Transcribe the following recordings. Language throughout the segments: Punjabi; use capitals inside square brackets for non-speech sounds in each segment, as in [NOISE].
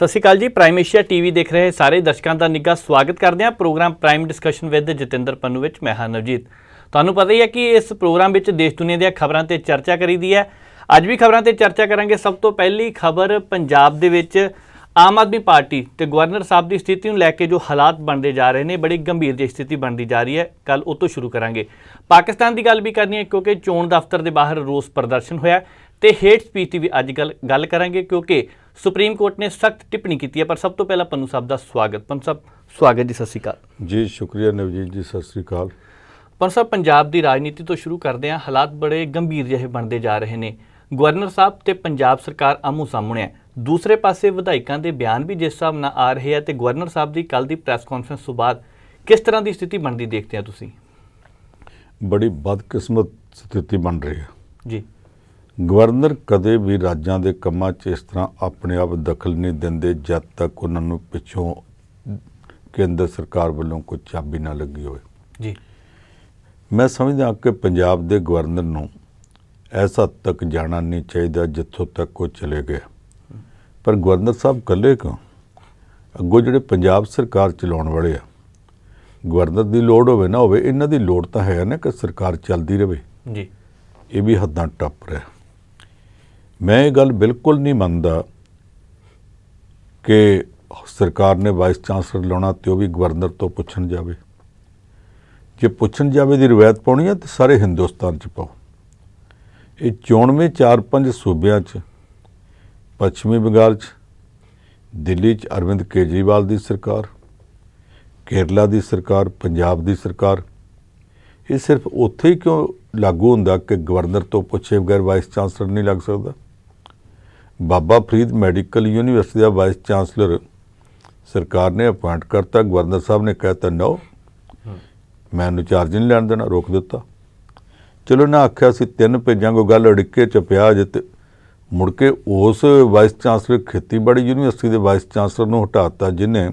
ਸਤਿ ਸ਼੍ਰੀ ਅਕਾਲ ਜੀ ਪ੍ਰਾਈਮ ਏਸ਼ੀਆ ਟੀਵੀ ਦੇਖ ਰਹੇ ਸਾਰੇ ਦਰਸ਼ਕਾਂ ਦਾ ਨਿੱਘਾ ਸਵਾਗਤ ਕਰਦੇ ਹਾਂ program prime discussion with Jatinder Pannu ਵਿੱਚ ਮੈਂ ਹਾਂ ਨਵਜੀਤ ਤੁਹਾਨੂੰ ਪਤਾ ਹੀ ਹੈ ਕਿ ਇਸ ਪ੍ਰੋਗਰਾਮ ਵਿੱਚ ਦੇਸ਼ ਦੁਨੀਆ ਦੀਆਂ ਖਬਰਾਂ ਤੇ ਚਰਚਾ ਕਰੀਦੀ ਹੈ ਅੱਜ ਵੀ ਖਬਰਾਂ ਤੇ ਚਰਚਾ ਕਰਾਂਗੇ ਸਭ ਤੋਂ ਪਹਿਲੀ ਖਬਰ ਪੰਜਾਬ ਦੇ ਵਿੱਚ ਆਮ ਆਦਮੀ ਪਾਰਟੀ ਤੇ ਗਵਰਨਰ ਸਾਹਿਬ ਦੀ ਸਥਿਤੀ ਨੂੰ ਲੈ ਕੇ ਜੋ ਹਾਲਾਤ ਬਣਦੇ ਜਾ ਰਹੇ ਨੇ ਬੜੀ ਗੰਭੀਰ ਜਿਹੀ ਸਥਿਤੀ ਬਣਦੀ ਜਾ ਰਹੀ ਹੈ ਕੱਲ ਉਹ ਤੋਂ ਸ਼ੁਰੂ ਕਰਾਂਗੇ ਪਾਕਿਸਤਾਨ ਦੀ ਗੱਲ ਵੀ ਕਰਨੀ ਹੈ ਕਿਉਂਕਿ ਚੋਣ ਦਫ਼ਤਰ ਦੇ ਬਾਹਰ ਰੋਸ ਪ੍ਰਦਰਸ਼ਨ ਹੋਇਆ ਤੇ ਹੇਟ ਸਪੀਚ ਦੀ ਵੀ ਅੱਜ ਗੱਲ ਕਰਾਂਗੇ ਕਿਉਂਕਿ ਸੁਪਰੀਮ ਕੋਰਟ ਨੇ ਸਖਤ ਟਿੱਪਣੀ ਕੀਤੀ ਹੈ ਪਰ ਸਭ ਤੋਂ ਪਹਿਲਾਂ ਪੰਨੂ ਸਾਹਿਬ ਦਾ ਸਵਾਗਤ ਪੰਨੂ ਸਾਹਿਬ ਸਵਾਗਤ ਜੀ ਸਤਿ ਸ਼੍ਰੀ ਅਕਾਲ ਜੀ ਸ਼ੁਕਰੀਆ ਨਵਜੀਤ ਜੀ ਸਤਿ ਸ਼੍ਰੀ ਅਕਾਲ ਪੰਨੂ ਸਾਹਿਬ ਪੰਜਾਬ ਦੀ ਰਾਜਨੀਤੀ ਤੋਂ ਸ਼ੁਰੂ ਕਰਦੇ ਹਾਂ ਹਾਲਾਤ ਬੜੇ ਗੰਭੀਰ ਜਿਹੇ ਬਣਦੇ ਜਾ ਰਹੇ ਨੇ ਗਵਰਨਰ ਸਾਹਿਬ ਤੇ ਪੰਜਾਬ ਸਰਕਾਰ ਆਮੂ ਸਾਹਮਣੇ ਹੈ ਦੂਸਰੇ ਪਾਸੇ ਵਿਧਾਇਕਾਂ ਦੇ ਬਿਆਨ ਵੀ ਜਿਸ ਹਿਸਾਬ ਨਾਲ ਆ ਰਹੇ ਆ ਤੇ ਗਵਰਨਰ ਸਾਹਿਬ ਦੀ ਕੱਲ ਦੀ ਪ੍ਰੈਸ ਕਾਨਫਰੰਸ ਤੋਂ ਬਾਅਦ ਕਿਸ ਤਰ੍ਹਾਂ ਦੀ ਸਥਿਤੀ ਬਣਦੀ ਦੇਖਦੇ ਆ ਤੁਸੀਂ ਬੜੀ ਬਦਕਿਸਮਤ ਸਥਿਤੀ ਬਣ ਰਹੀ ਹੈ ਜੀ ਗਵਰਨਰ ਕਦੇ ਵੀ ਰਾਜਾਂ ਦੇ ਕੰਮਾਂ 'ਚ ਇਸ ਤਰ੍ਹਾਂ ਆਪਣੇ ਆਪ ਦਖਲ ਨਹੀਂ ਦਿੰਦੇ ਜਦ ਤੱਕ ਉਹਨਾਂ ਨੂੰ ਪਿੱਛੋਂ ਕੇਂਦਰ ਸਰਕਾਰ ਵੱਲੋਂ ਕੋਈ ਚਾਬੀ ਨਾ ਲੱਗੀ ਹੋਵੇ ਜੀ ਮੈਂ ਸਮਝਦਾ ਕਿ ਪੰਜਾਬ ਦੇ ਗਵਰਨਰ ਨੂੰ ਐਸਾ ਤੱਕ ਜਾਣਾ ਨਹੀਂ ਚਾਹੀਦਾ ਜਿੱਥੋਂ ਤੱਕ ਉਹ ਚਲੇ ਗਏ ਪਰ ਗਵਰਨਰ ਸਾਹਿਬ ਕੱਲੇ ਕਿਉਂ ਅੱਗੋਂ ਜਿਹੜੇ ਪੰਜਾਬ ਸਰਕਾਰ ਚਲਾਉਣ ਵਾਲੇ ਆ ਗਵਰਨਰ ਦੀ ਲੋੜ ਹੋਵੇ ਨਾ ਹੋਵੇ ਇਹਨਾਂ ਦੀ ਲੋੜ ਤਾਂ ਹੈ ਨਾ ਕਿ ਸਰਕਾਰ ਚੱਲਦੀ ਰਹੇ ਜੀ ਇਹ ਵੀ ਹੱਦਾਂ ਟੱਪ ਰਿਹਾ ਮੈਂ ਇਹ ਗੱਲ ਬਿਲਕੁਲ ਨਹੀਂ ਮੰਨਦਾ ਕਿ ਸਰਕਾਰ ਨੇ ਵਾਈਸ ਚਾਂਸਲਰ ਲਾਉਣਾ ਤੇ ਉਹ ਵੀ ਗਵਰਨਰ ਤੋਂ ਪੁੱਛਣ ਜਾਵੇ ਜੇ ਪੁੱਛਣ ਜਾਵੇ ਦੀ ਰਵਾਇਤ ਪਾਉਣੀ ਹੈ ਤੇ ਸਾਰੇ ਹਿੰਦੁਸਤਾਨ 'ਚ ਪਾਓ ਇਹ 94 4-5 ਸੂਬਿਆਂ 'ਚ ਪੱਛਮੀ ਬੰਗਾਲ 'ਚ ਦਿੱਲੀ 'ਚ ਅਰਵਿੰਦ ਕੇਜਰੀਵਾਲ ਦੀ ਸਰਕਾਰ ਕੇਰਲਾ ਦੀ ਸਰਕਾਰ ਪੰਜਾਬ ਦੀ ਸਰਕਾਰ ਇਹ ਸਿਰਫ ਉੱਥੇ ਹੀ ਕਿਉਂ ਲਾਗੂ ਹੁੰਦਾ ਕਿ ਗਵਰਨਰ ਤੋਂ ਪੁੱਛੇ ਬਗੈਰ ਵਾਈਸ ਚਾਂਸਲਰ ਨਹੀਂ ਲੱਗ ਸਕਦਾ ਬਾਬਾ ਫਰੀਦ ਮੈਡੀਕਲ ਯੂਨੀਵਰਸਿਟੀ ਦਾ ਵਾਈਸ ਚਾਂਸਲਰ ਸਰਕਾਰ ਨੇ ਅਪਾਇੰਟ ਕਰਤਾ ਗਵਰਨਰ ਸਾਹਿਬ ਨੇ ਕਹਿਤਾ ਨੋ ਮੈਂ ਨੂੰ ਚਾਰਜ ਨਹੀਂ ਲੈਣ ਦੇਣਾ ਰੋਕ ਦਿੱਤਾ ਚਲੋ ਨਾ ਆਖਿਆ ਸੀ ਤਿੰਨ ਪੇਜਾਂ ਕੋ ਗੱਲ ਅੜਿੱਕੇ ਚ ਪਿਆ ਜਿੱਤ ਮੁੜ ਕੇ ਉਸ ਵਾਈਸ ਚਾਂਸਲਰ ਖੇਤੀਬਾੜੀ ਯੂਨੀਵਰਸਿਟੀ ਦੇ ਵਾਈਸ ਚਾਂਸਲਰ ਨੂੰ ਹਟਾਤਾ ਜਿਨੇ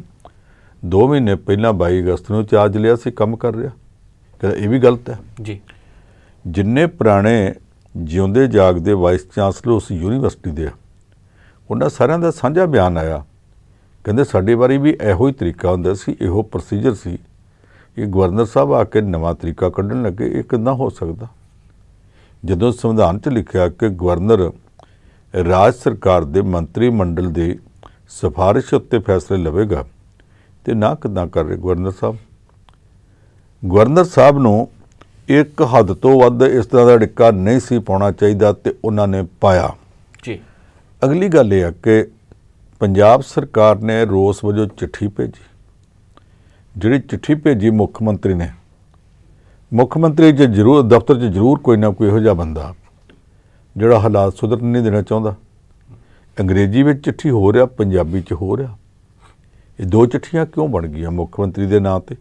2 ਮਹੀਨੇ ਪਹਿਲਾਂ 22 ਅਗਸਤ ਨੂੰ ਚਾਰਜ ਲਿਆ ਸੀ ਕੰਮ ਕਰ ਰਿਹਾ ਕਹਿੰਦਾ ਇਹ ਵੀ ਗਲਤ ਹੈ ਜੀ ਜਿੰਨੇ ਪੁਰਾਣੇ ਜਿਉਂਦੇ ਜਾਗਦੇ ਵਾਈਸ ਚਾਂਸਲਰ ਉਸ ਯੂਨੀਵਰਸਿਟੀ ਦੇ ਆ ਉਹਨਾਂ ਸਾਰਿਆਂ ਦਾ ਸਾਂਝਾ ਬਿਆਨ ਆਇਆ ਕਹਿੰਦੇ ਸਾਡੇ ਵਾਰੀ ਵੀ ਇਹੋ ਹੀ ਤਰੀਕਾ ਹੁੰਦਾ ਸੀ ਇਹੋ ਪ੍ਰੋਸੀਜਰ ਸੀ ਇਹ ਗਵਰਨਰ ਸਾਹਿਬ ਆ ਕੇ ਨਵਾਂ ਤਰੀਕਾ ਕੱਢਣ ਲੱਗੇ ਇਹ ਕਿੰਨਾ ਹੋ ਸਕਦਾ ਜਦੋਂ ਸੰਵਿਧਾਨ 'ਚ ਲਿਖਿਆ ਕਿ ਗਵਰਨਰ ਰਾਜ ਸਰਕਾਰ ਦੇ ਮੰਤਰੀ ਮੰਡਲ ਦੇ ਸਿਫਾਰਿਸ਼ ਉੱਤੇ ਫੈਸਲੇ ਲਵੇਗਾ ਤੇ ਨਾ ਕਿਦਾਂ ਕਰ ਰਹੇ ਗਵਰਨਰ ਸਾਹਿਬ ਗਵਰਨਰ ਸਾਹਿਬ ਨੂੰ ਇੱਕ ਹੱਦ ਤੋਂ ਵੱਧ ਇਸ ਤਰ੍ਹਾਂ ਦਾ ਡਿੱਕਾ ਨਹੀਂ ਸੀ ਪਾਉਣਾ ਚਾਹੀਦਾ ਤੇ ਉਹਨਾਂ ਨੇ ਪਾਇਆ ਅਗਲੀ ਗੱਲ ਇਹ ਆ ਕਿ ਪੰਜਾਬ ਸਰਕਾਰ ਨੇ ਰੋਸ ਵਜੋਂ ਚਿੱਠੀ ਭੇਜੀ ਜਿਹੜੀ ਚਿੱਠੀ ਭੇਜੀ ਮੁੱਖ ਮੰਤਰੀ ਨੇ ਮੁੱਖ ਮੰਤਰੀ ਜੇ ਜ਼ਰੂਰ ਦਫ਼ਤਰ 'ਚ ਜ਼ਰੂਰ ਕੋਈ ਨਾ ਕੋਈ ਇਹੋ ਜਿਹਾ ਬੰਦਾ ਜਿਹੜਾ ਹਾਲਾਤ ਸੁਧਰਨ ਨਹੀਂ ਦੇਣਾ ਚਾਹੁੰਦਾ ਅੰਗਰੇਜ਼ੀ ਵਿੱਚ ਚਿੱਠੀ ਹੋ ਰਿਹਾ ਪੰਜਾਬੀ 'ਚ ਹੋ ਰਿਹਾ ਇਹ ਦੋ ਚਿੱਠੀਆਂ ਕਿਉਂ ਬਣ ਗਈਆਂ ਮੁੱਖ ਮੰਤਰੀ ਦੇ ਨਾਂ ਤੇ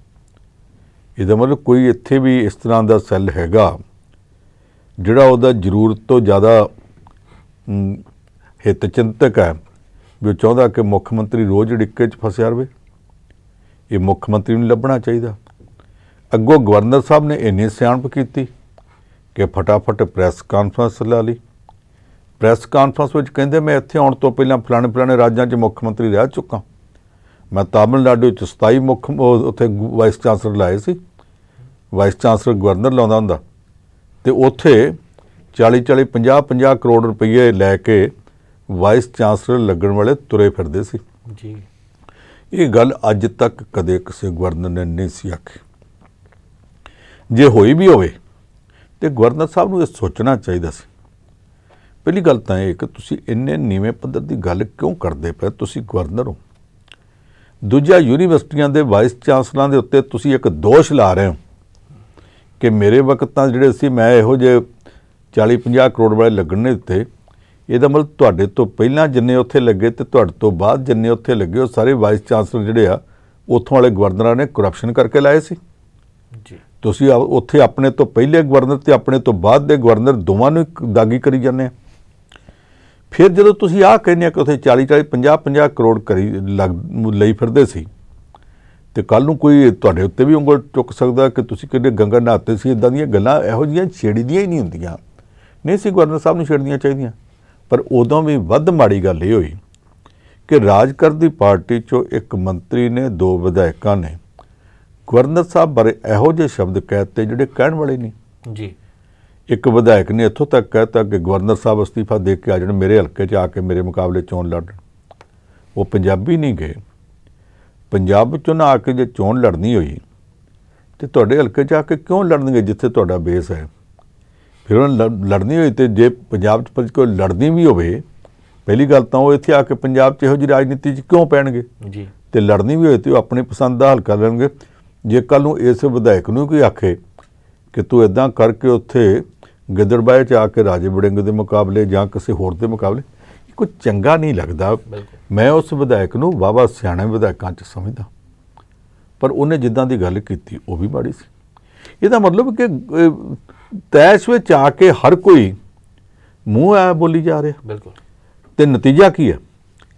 ਇਹਦਾ ਮਤਲਬ ਕੋਈ ਇੱਥੇ ਵੀ ਇਸ ਤਰ੍ਹਾਂ ਦਾ ਸੈੱਲ ਹੈਗਾ ਜਿਹੜਾ ਉਹਦਾ ਜ਼ਰੂਰਤ ਤੋਂ ਜ਼ਿਆਦਾ ਹਿੱਤ ਚਿੰਤਕ ਹੈ ਵੀ ਉਹ ਚਾਹੁੰਦਾ ਕਿ ਮੁੱਖ ਮੰਤਰੀ ਰੋਜ਼ ਡਿੱਕੇ 'ਚ ਫਸਿਆ ਰਵੇ ਇਹ ਮੁੱਖ ਮੰਤਰੀ ਨੂੰ ਲੱਭਣਾ ਚਾਹੀਦਾ ਅੱਗੋਂ ਗਵਰਨਰ ਸਾਹਿਬ ਨੇ ਇੰਨੀ ਸਿਆਣਪ ਕੀਤੀ ਕਿ ਫਟਾਫਟ ਪ੍ਰੈਸ ਕਾਨਫਰੰਸ ਲਾ ਲਈ ਪ੍ਰੈਸ ਕਾਨਫਰੰਸ ਵਿੱਚ ਕਹਿੰਦੇ ਮੈਂ ਇੱਥੇ ਆਉਣ ਤੋਂ ਪਹਿਲਾਂ ਫਲਾਣੇ ਫਲਾਣੇ ਰਾਜਾਂ 'ਚ ਮੁੱਖ ਮੰਤਰੀ ਰਹਿ ਚੁੱਕਾ ਮੈਂ ਤਾਮਿਲਨਾਡੂ 'ਚ 27 ਮੁੱਖ ਉੱਥੇ ਵਾਈਸ ਚਾਂਸਲਰ ਲਾਏ ਸੀ ਵਾਈਸ ਚਾਂਸਲਰ ਗਵਰਨਰ ਲਾਉਂਦਾ ਹੁੰਦਾ ਤੇ ਉੱਥੇ 40 40 50 50 ਕਰੋੜ ਰੁਪਏ ਲੈ ਕੇ ਵਾਈਸ ਚਾਂਸਲਰ ਲੱਗਣ ਵਾਲੇ ਤੁਰੇ ਫਿਰਦੇ ਸੀ ਜੀ ਇਹ ਗੱਲ ਅੱਜ ਤੱਕ ਕਦੇ ਕਿਸੇ ਗਵਰਨਰ ਨੇ ਨਹੀਂ ਸੀ ਆਖੀ ਜੇ ਹੋਈ ਵੀ ਹੋਵੇ ਤੇ ਗਵਰਨਰ ਸਾਹਿਬ ਨੂੰ ਇਹ ਸੋਚਣਾ ਚਾਹੀਦਾ ਸੀ ਪਹਿਲੀ ਗੱਲ ਤਾਂ ਇਹ ਕਿ ਤੁਸੀਂ ਇੰਨੇ ਨੀਵੇਂ ਪੱਧਰ ਦੀ ਗੱਲ ਕਿਉਂ ਕਰਦੇ ਪਏ ਤੁਸੀਂ ਗਵਰਨਰ ਹੋ ਦੂਜਾ ਯੂਨੀਵਰਸਿਟੀਆਂ ਦੇ ਵਾਈਸ ਚਾਂਸਲਰਾਂ ਦੇ ਉੱਤੇ ਤੁਸੀਂ ਇੱਕ ਦੋਸ਼ ਲਾ ਰਹੇ ਹੋ ਕਿ ਮੇਰੇ ਵਕਤ ਤਾਂ ਜਿਹੜੇ ਸੀ ਮੈਂ ਇਹੋ ਜੇ 40-50 ਕਰੋੜ ਵਾਲੇ ਲੱਗਣ ਦੇ ਦਿੱਤੇ ਇਹਦਾ ਮਤਲਬ ਤੁਹਾਡੇ ਤੋਂ ਪਹਿਲਾਂ ਜਿੰਨੇ ਉੱਥੇ ਲੱਗੇ ਤੇ ਤੁਹਾਡੇ ਤੋਂ ਬਾਅਦ ਜਿੰਨੇ ਉੱਥੇ ਲੱਗੇ ਉਹ ਸਾਰੇ ਵਾਈਸ ਚਾਂਸਲਰ ਜਿਹੜੇ ਆ ਉੱਥੋਂ ਵਾਲੇ ਗਵਰਨਰਾਂ ਨੇ ਕਰਪਸ਼ਨ ਕਰਕੇ ਲਾਏ ਸੀ ਜੀ ਤੁਸੀਂ ਉੱਥੇ ਆਪਣੇ ਤੋਂ ਪਹਿਲੇ ਗਵਰਨਰ ਤੇ ਆਪਣੇ ਤੋਂ ਬਾਅਦ ਦੇ ਗਵਰਨਰ ਦੋਵਾਂ ਨੂੰ ਦਾਗੀ ਕਰੀ ਜਾਂਦੇ ਆ ਫਿਰ ਜਦੋਂ ਤੁਸੀਂ ਆਹ ਕਹਿੰਦੇ ਆ ਕਿ ਉੱਥੇ 40 40 50 50 ਕਰੋੜ ਕਰੀ ਲਈ ਫਿਰਦੇ ਸੀ ਤੇ ਕੱਲ ਨੂੰ ਕੋਈ ਤੁਹਾਡੇ ਉੱਤੇ ਵੀ ਉਂਗਲ ਚੁੱਕ ਸਕਦਾ ਕਿ ਤੁਸੀਂ ਕਿਹੜੇ ਗੰਗਾ ਨਹਾਤੇ ਸੀ ਇਦਾਂ ਦੀਆਂ ਗੱਲਾਂ ਇਹੋ ਜੀਆਂ ਛੇੜੀਆਂ ਹੀ ਨਹੀਂ ਹੁੰਦੀਆਂ ਨਹੀਂ ਸੀ ਗਵਰਨਰ ਸਾਹਿਬ ਨੂੰ ਛੇੜਨੀਆਂ ਚਾਹੀਦੀਆਂ ਪਰ ਉਦੋਂ ਵੀ ਵੱਧ ਮਾੜੀ ਗੱਲ ਇਹ ਹੋਈ ਕਿ ਰਾਜ ਕਰਦੀ ਪਾਰਟੀ ਚੋਂ ਇੱਕ ਮੰਤਰੀ ਨੇ ਦੋ ਵਿਧਾਇਕਾਂ ਨੇ ਗਵਰਨਰ ਸਾਹਿਬ ਬਾਰੇ ਇਹੋ ਜਿਹੇ ਸ਼ਬਦ ਕਹਤੇ ਜਿਹੜੇ ਕਹਿਣ ਵਾਲੇ ਨਹੀਂ ਜੀ ਇੱਕ ਵਿਧਾਇਕ ਨੇ ਇੱਥੋਂ ਤੱਕ ਕਹਿਤਾ ਕਿ ਗਵਰਨਰ ਸਾਹਿਬ ਅਸਤੀਫਾ ਦੇ ਕੇ ਆ ਜਾਣ ਮੇਰੇ ਹਲਕੇ 'ਚ ਆ ਕੇ ਮੇਰੇ ਮੁਕਾਬਲੇ ਚੋਣ ਲੜਨ ਉਹ ਪੰਜਾਬੀ ਨਹੀਂ ਗਏ ਪੰਜਾਬ ਚੋਂ ਨਾ ਆ ਕੇ ਜੇ ਚੋਣ ਲੜਨੀ ਹੋਈ ਤੇ ਤੁਹਾਡੇ ਹਲਕੇ 'ਚ ਆ ਕੇ ਕਿਉਂ ਲੜਨਗੇ ਜਿੱਥੇ ਤੁਹਾਡਾ ਬੇਸ ਹੈ ਫਿਰ ਉਹਨਾਂ ਲੜਨੀ ਹੋਈ ਤੇ ਜੇ ਪੰਜਾਬ 'ਚ ਕੋਈ ਲੜਨੀ ਵੀ ਹੋਵੇ ਪਹਿਲੀ ਗੱਲ ਤਾਂ ਉਹ ਇੱਥੇ ਆ ਕੇ ਪੰਜਾਬ 'ਚ ਇਹੋ ਜੀ ਰਾਜਨੀਤੀ 'ਚ ਕਿਉਂ ਪੈਣਗੇ ਜੀ ਤੇ ਲੜਨੀ ਵੀ ਹੋਏ ਤੇ ਉਹ ਆਪਣੇ ਪਸੰਦ ਦਾ ਹਲਕਾ ਲੈਣਗੇ ਜੇ ਕੱਲ ਨੂੰ ਇਸ ਵਿਧਾਇਕ ਨੂੰ ਕੋਈ ਆਖੇ ਕਿ ਤੂੰ ਇਦਾਂ ਕਰਕੇ ਉੱਥੇ ਗਿੱਦੜਬਾਏ 'ਚ ਆ ਕੇ ਰਾਜੇ ਬੜਿੰਗ ਦੇ ਮੁਕਾਬਲੇ ਜਾਂ ਕਿਸੇ ਹੋਰ ਦੇ ਮੁਕਾਬਲੇ ਕੋਈ ਚੰਗਾ ਨਹੀਂ ਲੱਗਦਾ ਮੈਂ ਉਸ ਵਿਧਾਇਕ ਨੂੰ ਵਾਵਾ ਸਿਆਣੇ ਵਿਧਾਇਕਾਂ 'ਚ ਸਮਝਦਾ ਪਰ ਉਹਨੇ ਜਿੱਦਾਂ ਦੀ ਗੱਲ ਕੀਤੀ ਉਹ ਵੀ ਮਾੜੀ ਸੀ ਇਹਦਾ ਮਤਲਬ ਕਿ ਤੈਸ਼ ਵਿੱਚ ਆ ਕੇ ਹਰ ਕੋਈ ਮੂੰਹ ਆ ਬੋਲੀ ਜਾ ਰਿਹਾ ਬਿਲਕੁਲ ਤੇ ਨਤੀਜਾ ਕੀ ਹੈ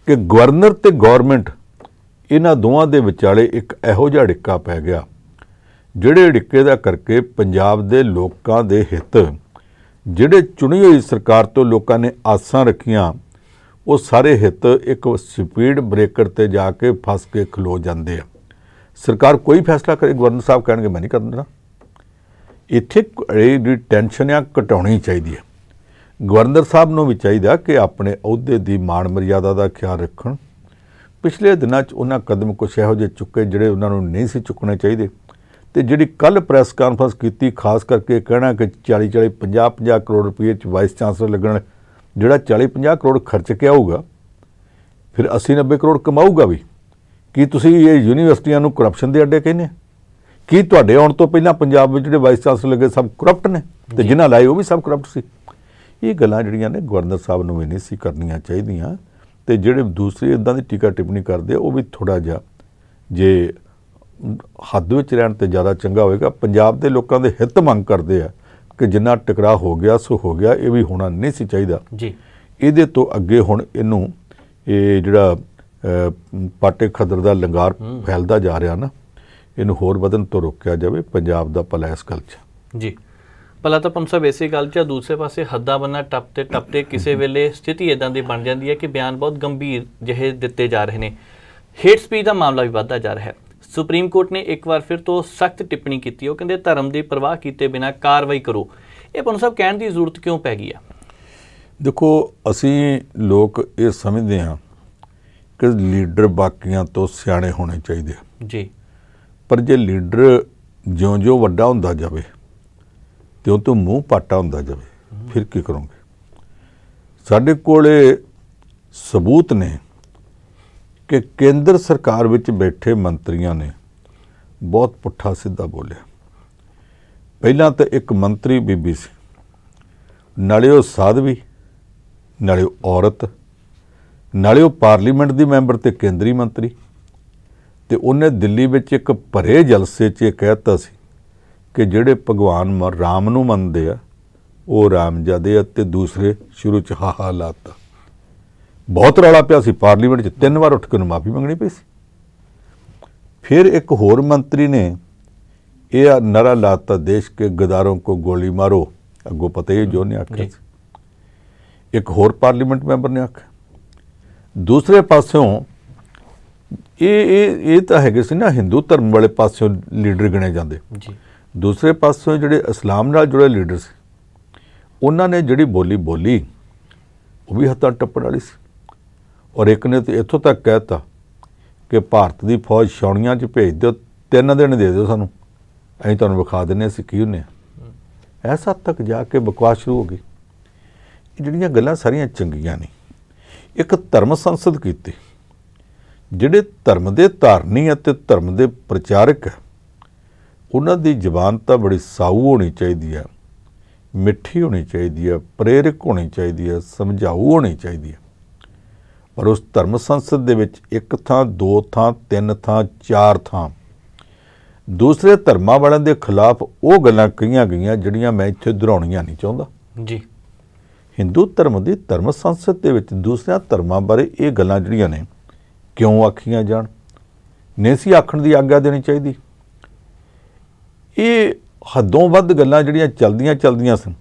ਕਿ ਗਵਰਨਰ ਤੇ ਗਵਰਨਮੈਂਟ ਇਹਨਾਂ ਦੋਵਾਂ ਦੇ ਵਿਚਾਲੇ ਇੱਕ ਇਹੋ ਜਿਹਾ ਡਿੱਕਾ ਪੈ ਗਿਆ ਜਿਹੜੇ ਡਿੱਕੇ ਦਾ ਕਰਕੇ ਪੰਜਾਬ ਦੇ ਲੋਕਾਂ ਦੇ ਹਿੱਤ ਜਿਹੜੇ ਚੁਣੀ ਹੋਈ ਸਰਕਾਰ ਤੋਂ ਲੋਕਾਂ ਨੇ ਆਸਾਂ ਰੱਖੀਆਂ ਉਹ ਸਾਰੇ ਹਿੱਤ ਇੱਕ ਸਪੀਡ ਬ੍ਰੇਕਰ ਤੇ ਜਾ ਕੇ ਫਸ ਕੇ ਖਲੋ ਜਾਂਦੇ ਆ ਸਰਕਾਰ ਕੋਈ ਫੈਸਲਾ ਕਰੇ ਗਵਰਨਰ ਸਾਹਿਬ ਕਹਿਣਗੇ ਮੈਂ ਨਹੀਂ ਕਰਨਾ ਇੱਥੇ ਜਿਹੜੀ ਟੈਨਸ਼ਨ ਆ ਘਟਾਉਣੀ ਚਾਹੀਦੀ ਹੈ ਗਵਰਨਰ ਸਾਹਿਬ ਨੂੰ ਵੀ ਚਾਹੀਦਾ ਕਿ ਆਪਣੇ ਅਹੁਦੇ ਦੀ ਮਾਣ ਮਰਿਆਦਾ ਦਾ ਖਿਆਲ ਰੱਖਣ ਪਿਛਲੇ ਦਿਨਾਂ 'ਚ ਉਹਨਾਂ ਕਦਮ ਕੁਛ ਇਹੋ ਜਿਹੇ ਚੁੱਕੇ ਜਿਹੜੇ ਉਹਨਾਂ ਨੂੰ ਨਹੀਂ ਸੀ ਚੁੱਕਣੇ ਚਾਹੀਦੇ ਤੇ ਜਿਹੜੀ ਕੱਲ ਪ੍ਰੈਸ ਕਾਨਫਰੰਸ ਕੀਤੀ ਖਾਸ ਕਰਕੇ ਕਹਿਣਾ ਕਿ 40 40 50 50 ਕਰੋੜ ਰੁਪਏ 'ਚ ਵਾਈਸ ਚਾਂਸਲਰ ਲੱਗਣ ਜਿਹੜਾ 40 50 ਕਰੋੜ ਖਰਚ ਕੇ ਆਊਗਾ ਫਿਰ 80 90 ਕਰੋੜ ਕਮਾਊਗਾ ਵੀ ਕੀ ਤੁਸੀਂ ਇਹ ਯੂਨੀਵਰਸਿਟੀਆਂ ਨੂੰ ਕਰਪਸ਼ਨ ਦੇ ਅੱਡੇ ਕਹਿੰਦੇ ਕੀ ਤੁਹਾਡੇ ਆਉਣ ਤੋਂ ਪਹਿਲਾਂ ਪੰਜਾਬ ਵਿੱਚ ਜਿਹੜੇ ਵਾਈਸ ਚਾਂਸਲਰ ਲੱਗੇ ਸਭ ਕਰਪਟ ਨੇ ਤੇ ਜਿਨ੍ਹਾਂ ਲਾਏ ਉਹ ਵੀ ਸਭ ਕਰਪਟ ਸੀ ਇਹ ਗੱਲਾਂ ਜਿਹੜੀਆਂ ਨੇ ਗਵਰਨਰ ਸਾਹਿਬ ਨੂੰ ਵੀ ਨਹੀਂ ਸੀ ਕਰਨੀਆਂ ਚਾਹੀਦੀਆਂ ਤੇ ਜਿਹੜੇ ਦੂਸਰੇ ਇਦਾਂ ਦੀ ਟੀਕਾ ਟਿੱਪਣੀ ਕਰਦੇ ਉਹ ਵੀ ਥੋੜਾ ਜਿਹਾ ਜੇ ਹੱਦ ਵਿੱਚ ਰਹਿਣ ਤੇ ਜ਼ਿਆਦਾ ਚੰਗਾ ਹੋਵੇਗਾ ਪੰਜਾਬ ਦੇ ਲੋਕਾਂ ਦੇ ਹਿੱਤ ਮੰਗ ਕਰਦੇ ਆ ਕਿ ਜਿੰਨਾ ਟਕਰਾ ਹੋ ਗਿਆ ਸੋ ਹੋ ਗਿਆ ਇਹ ਵੀ ਹੋਣਾ ਨਹੀਂ ਸੀ ਚਾਹੀਦਾ ਜੀ ਇਹਦੇ ਤੋਂ ਅੱਗੇ ਹੁਣ ਇਹਨੂੰ ਇਹ ਜਿਹੜਾ ਪਾਟੇ ਖਦਰ ਦਾ ਲੰਗਾਰ ਫੈਲਦਾ ਜਾ ਰਿਹਾ ਨਾ ਇਹਨੂੰ ਹੋਰ ਵਧਣ ਤੋਂ ਰੋਕਿਆ ਜਾਵੇ ਪੰਜਾਬ ਦਾ ਭਲਾ ਇਸ ਗੱਲ 'ਚ ਜੀ ਪਹਿਲਾਂ ਤਾਂ ਪੰਸਾ ਬੇਸਿਕ ਗੱਲ 'ਚ ਦੂਸਰੇ ਪਾਸੇ ਹੱਦਾਂ ਬੰਨਾ ਤੇ ਟੱਪ ਤੇ ਕਿਸੇ ਵੇਲੇ ਸਥਿਤੀ ਇਦਾਂ ਦੀ ਬਣ ਜਾਂਦੀ ਹੈ ਕਿ ਬਿਆਨ ਬਹੁਤ ਗੰਭੀਰ ਜਿਹੇ ਦਿੱਤੇ ਜਾ ਰਹੇ ਨੇ ਹੇਟ ਸਪੀਚ ਦਾ ਮਾਮਲਾ ਵੀ ਵੱਧਦਾ ਜਾ ਰਿਹਾ ਹੈ ਸੁਪਰੀਮ ਕੋਰਟ ਨੇ ਇੱਕ ਵਾਰ ਫਿਰ ਤੋਂ ਸਖਤ ਟਿੱਪਣੀ ਕੀਤੀ ਉਹ ਕਹਿੰਦੇ ਧਰਮ ਦੀ ਪਰਵਾਹ ਕੀਤੇ ਬਿਨਾ ਕਾਰਵਾਈ ਕਰੋ ਇਹ ਪੰਨੂ ਸਾਹਿਬ ਕਹਿਣ ਦੀ ਜ਼ਰੂਰਤ ਕਿਉਂ ਪੈ ਗਈ ਆ ਦੇਖੋ ਅਸੀਂ ਲੋਕ ਇਹ ਸਮਝਦੇ ਹਾਂ ਕਿ ਲੀਡਰ ਬਾਕੀਆਂ ਤੋਂ ਸਿਆਣੇ ਹੋਣੇ ਚਾਹੀਦੇ ਆ ਜੀ ਪਰ ਜੇ ਲੀਡਰ ਜਿਉਂ-ਜਿਉਂ ਵੱਡਾ ਹੁੰਦਾ ਜਾਵੇ ਤਿਉਂ ਤੋਂ ਮੂੰਹ ਪਾਟਾ ਹੁੰਦਾ ਜਾਵੇ ਫਿਰ ਕੀ ਕਰੋਗੇ ਸਾਡੇ ਕੋਲੇ ਸਬੂਤ ਨੇ ਕਿ ਕੇਂਦਰ ਸਰਕਾਰ ਵਿੱਚ ਬੈਠੇ ਮੰਤਰੀਆਂ ਨੇ ਬਹੁਤ ਪੁੱਠਾ ਸਿੱਧਾ ਬੋਲਿਆ ਪਹਿਲਾਂ ਤਾਂ ਇੱਕ ਮੰਤਰੀ ਬੀਬੀ ਸੀ ਨਾਲੇ ਉਹ ਸਾਧਵੀ ਨਾਲੇ ਉਹ ਔਰਤ ਨਾਲੇ ਉਹ ਪਾਰਲੀਮੈਂਟ ਦੀ ਮੈਂਬਰ ਤੇ ਕੇਂਦਰੀ ਮੰਤਰੀ ਤੇ ਉਹਨੇ ਦਿੱਲੀ ਵਿੱਚ ਇੱਕ ਭਰੇ ਜਲਸੇ 'ਚ ਇਹ ਕਹਿਤਾ ਸੀ ਕਿ ਜਿਹੜੇ ਭਗਵਾਨ ਰਾਮ ਨੂੰ ਮੰਨਦੇ ਆ ਉਹ ਜਦੇ ਅਤੇ ਦੂਸਰੇ ਸ਼ੁਰੂ 'ਚ ਹਾਹਾ ਲਾਤਾ ਬਹੁਤ ਰੌਲਾ ਪਿਆ ਸੀ ਪਾਰਲੀਮੈਂਟ 'ਚ ਤਿੰਨ ਵਾਰ ਉੱਠ ਕੇ ਉਹਨੂੰ ਮਾਫੀ ਮੰਗਣੀ ਪਈ ਸੀ ਫਿਰ ਇੱਕ ਹੋਰ ਮੰਤਰੀ ਨੇ ਇਹ ਨਰਾ ਲਾਤਾ ਦੇਸ਼ ਕੇ ਗਦਾਰੋਂ ਕੋ ਗੋਲੀ ਮਾਰੋ ਅੱਗੋਂ ਪਤਾ ਹੀ ਜੋ ਨੇ ਆਖਿਆ ਇੱਕ ਹੋਰ ਪਾਰਲੀਮੈਂਟ ਮੈਂਬਰ ਨੇ ਆਖਿਆ ਦੂਸਰੇ ਪਾਸਿਓਂ ਇਹ ਇਹ ਇਹ ਤਾਂ ਹੈਗੇ ਸੀ ਨਾ ਹਿੰਦੂ ਧਰਮ ਵਾਲੇ ਪਾਸਿਓਂ ਲੀਡਰ ਗਿਣੇ ਜਾਂਦੇ ਜੀ ਦੂਸਰੇ ਪਾਸੋਂ ਜਿਹੜੇ ਇਸਲਾਮ ਨਾਲ ਜੁੜੇ ਲੀਡਰ ਸੀ ਉਹਨਾਂ ਨੇ ਜਿਹੜੀ ਬੋਲੀ ਬੋਲੀ ਉਹ ਵੀ ਹੱਥਾਂ ਟੱਪਣ ਵਾਲੀ ਸੀ ਔਰ ਇੱਕ ਨੇ ਤਾਂ ਇੱਥੋਂ ਤੱਕ ਕਹਿਤਾ ਕਿ ਭਾਰਤ ਦੀ ਫੌਜ ਛੌਣੀਆਂ 'ਚ ਭੇਜ ਦਿਓ ਤਿੰਨ ਦਿਨ ਦੇ ਦਿਓ ਸਾਨੂੰ ਅਸੀਂ ਤੁਹਾਨੂੰ ਵਿਖਾ ਦਿੰਨੇ ਅਸੀਂ ਕੀ ਹੁੰਨੇ ਆ ਐਸਾ ਤੱਕ ਜਾ ਕੇ ਬਕਵਾਸ ਸ਼ੁਰੂ ਹੋ ਗਈ ਜਿਹੜੀਆਂ ਗੱਲਾਂ ਸਾਰੀਆਂ ਚੰਗੀਆਂ ਨਹੀਂ ਇੱਕ ਧਰਮ ਸੰਸਦ ਕੀਤੀ ਜਿਹੜੇ ਧਰਮ ਦੇ ਧਾਰਨੀ ਅਤੇ ਧਰਮ ਦੇ ਪ੍ਰਚਾਰਕ ਉਹਨਾਂ ਦੀ ਜ਼ਬਾਨ ਤਾਂ ਬੜੀ ਸਾਊ ਹੋਣੀ ਚਾਹੀਦੀ ਹੈ ਮਿੱਠੀ ਹੋਣੀ ਚਾਹੀਦੀ ਹੈ ਪ੍ਰੇਰਕ ਹੋਣੀ ਚਾਹੀਦੀ ਹੈ ਸਮਝਾਊ ਹੋਣੀ ਚਾਹੀਦੀ ਹੈ ਪਰ ਉਸ ਧਰਮ ਸੰਸਦ ਦੇ ਵਿੱਚ ਇੱਕ ਥਾਂ ਦੋ ਥਾਂ ਤਿੰਨ ਥਾਂ ਚਾਰ ਥਾਂ ਦੂਸਰੇ ਧਰਮਾਂ ਵਾਲਿਆਂ ਦੇ ਖਿਲਾਫ ਉਹ ਗੱਲਾਂ ਕਹੀਆਂ ਗਈਆਂ ਜਿਹੜੀਆਂ ਮੈਂ ਇੱਥੇ ਦੁਹਰਾਉਣੀਆਂ ਨਹੀਂ ਚਾਹੁੰਦਾ ਜੀ ਹਿੰਦੂ ਧਰਮ ਦੀ ਧਰਮ ਸੰਸਦ ਦੇ ਵਿੱਚ ਦੂਸਰੇ ਧਰਮਾਂ ਬਾਰੇ ਇਹ ਗੱਲਾਂ ਜਿਹੜੀਆਂ ਨੇ ਕਿਉਂ ਆਖੀਆਂ ਜਾਣ ਨਹੀਂ ਸੀ ਆਖਣ ਦੀ ਆਗਿਆ ਦੇਣੀ ਚਾਹੀਦੀ ਇਹ ਹੱਦੋਂ ਵੱਧ ਗੱਲਾਂ ਜਿਹੜੀਆਂ ਚਲਦੀਆਂ ਚਲਦੀਆਂ ਸਨ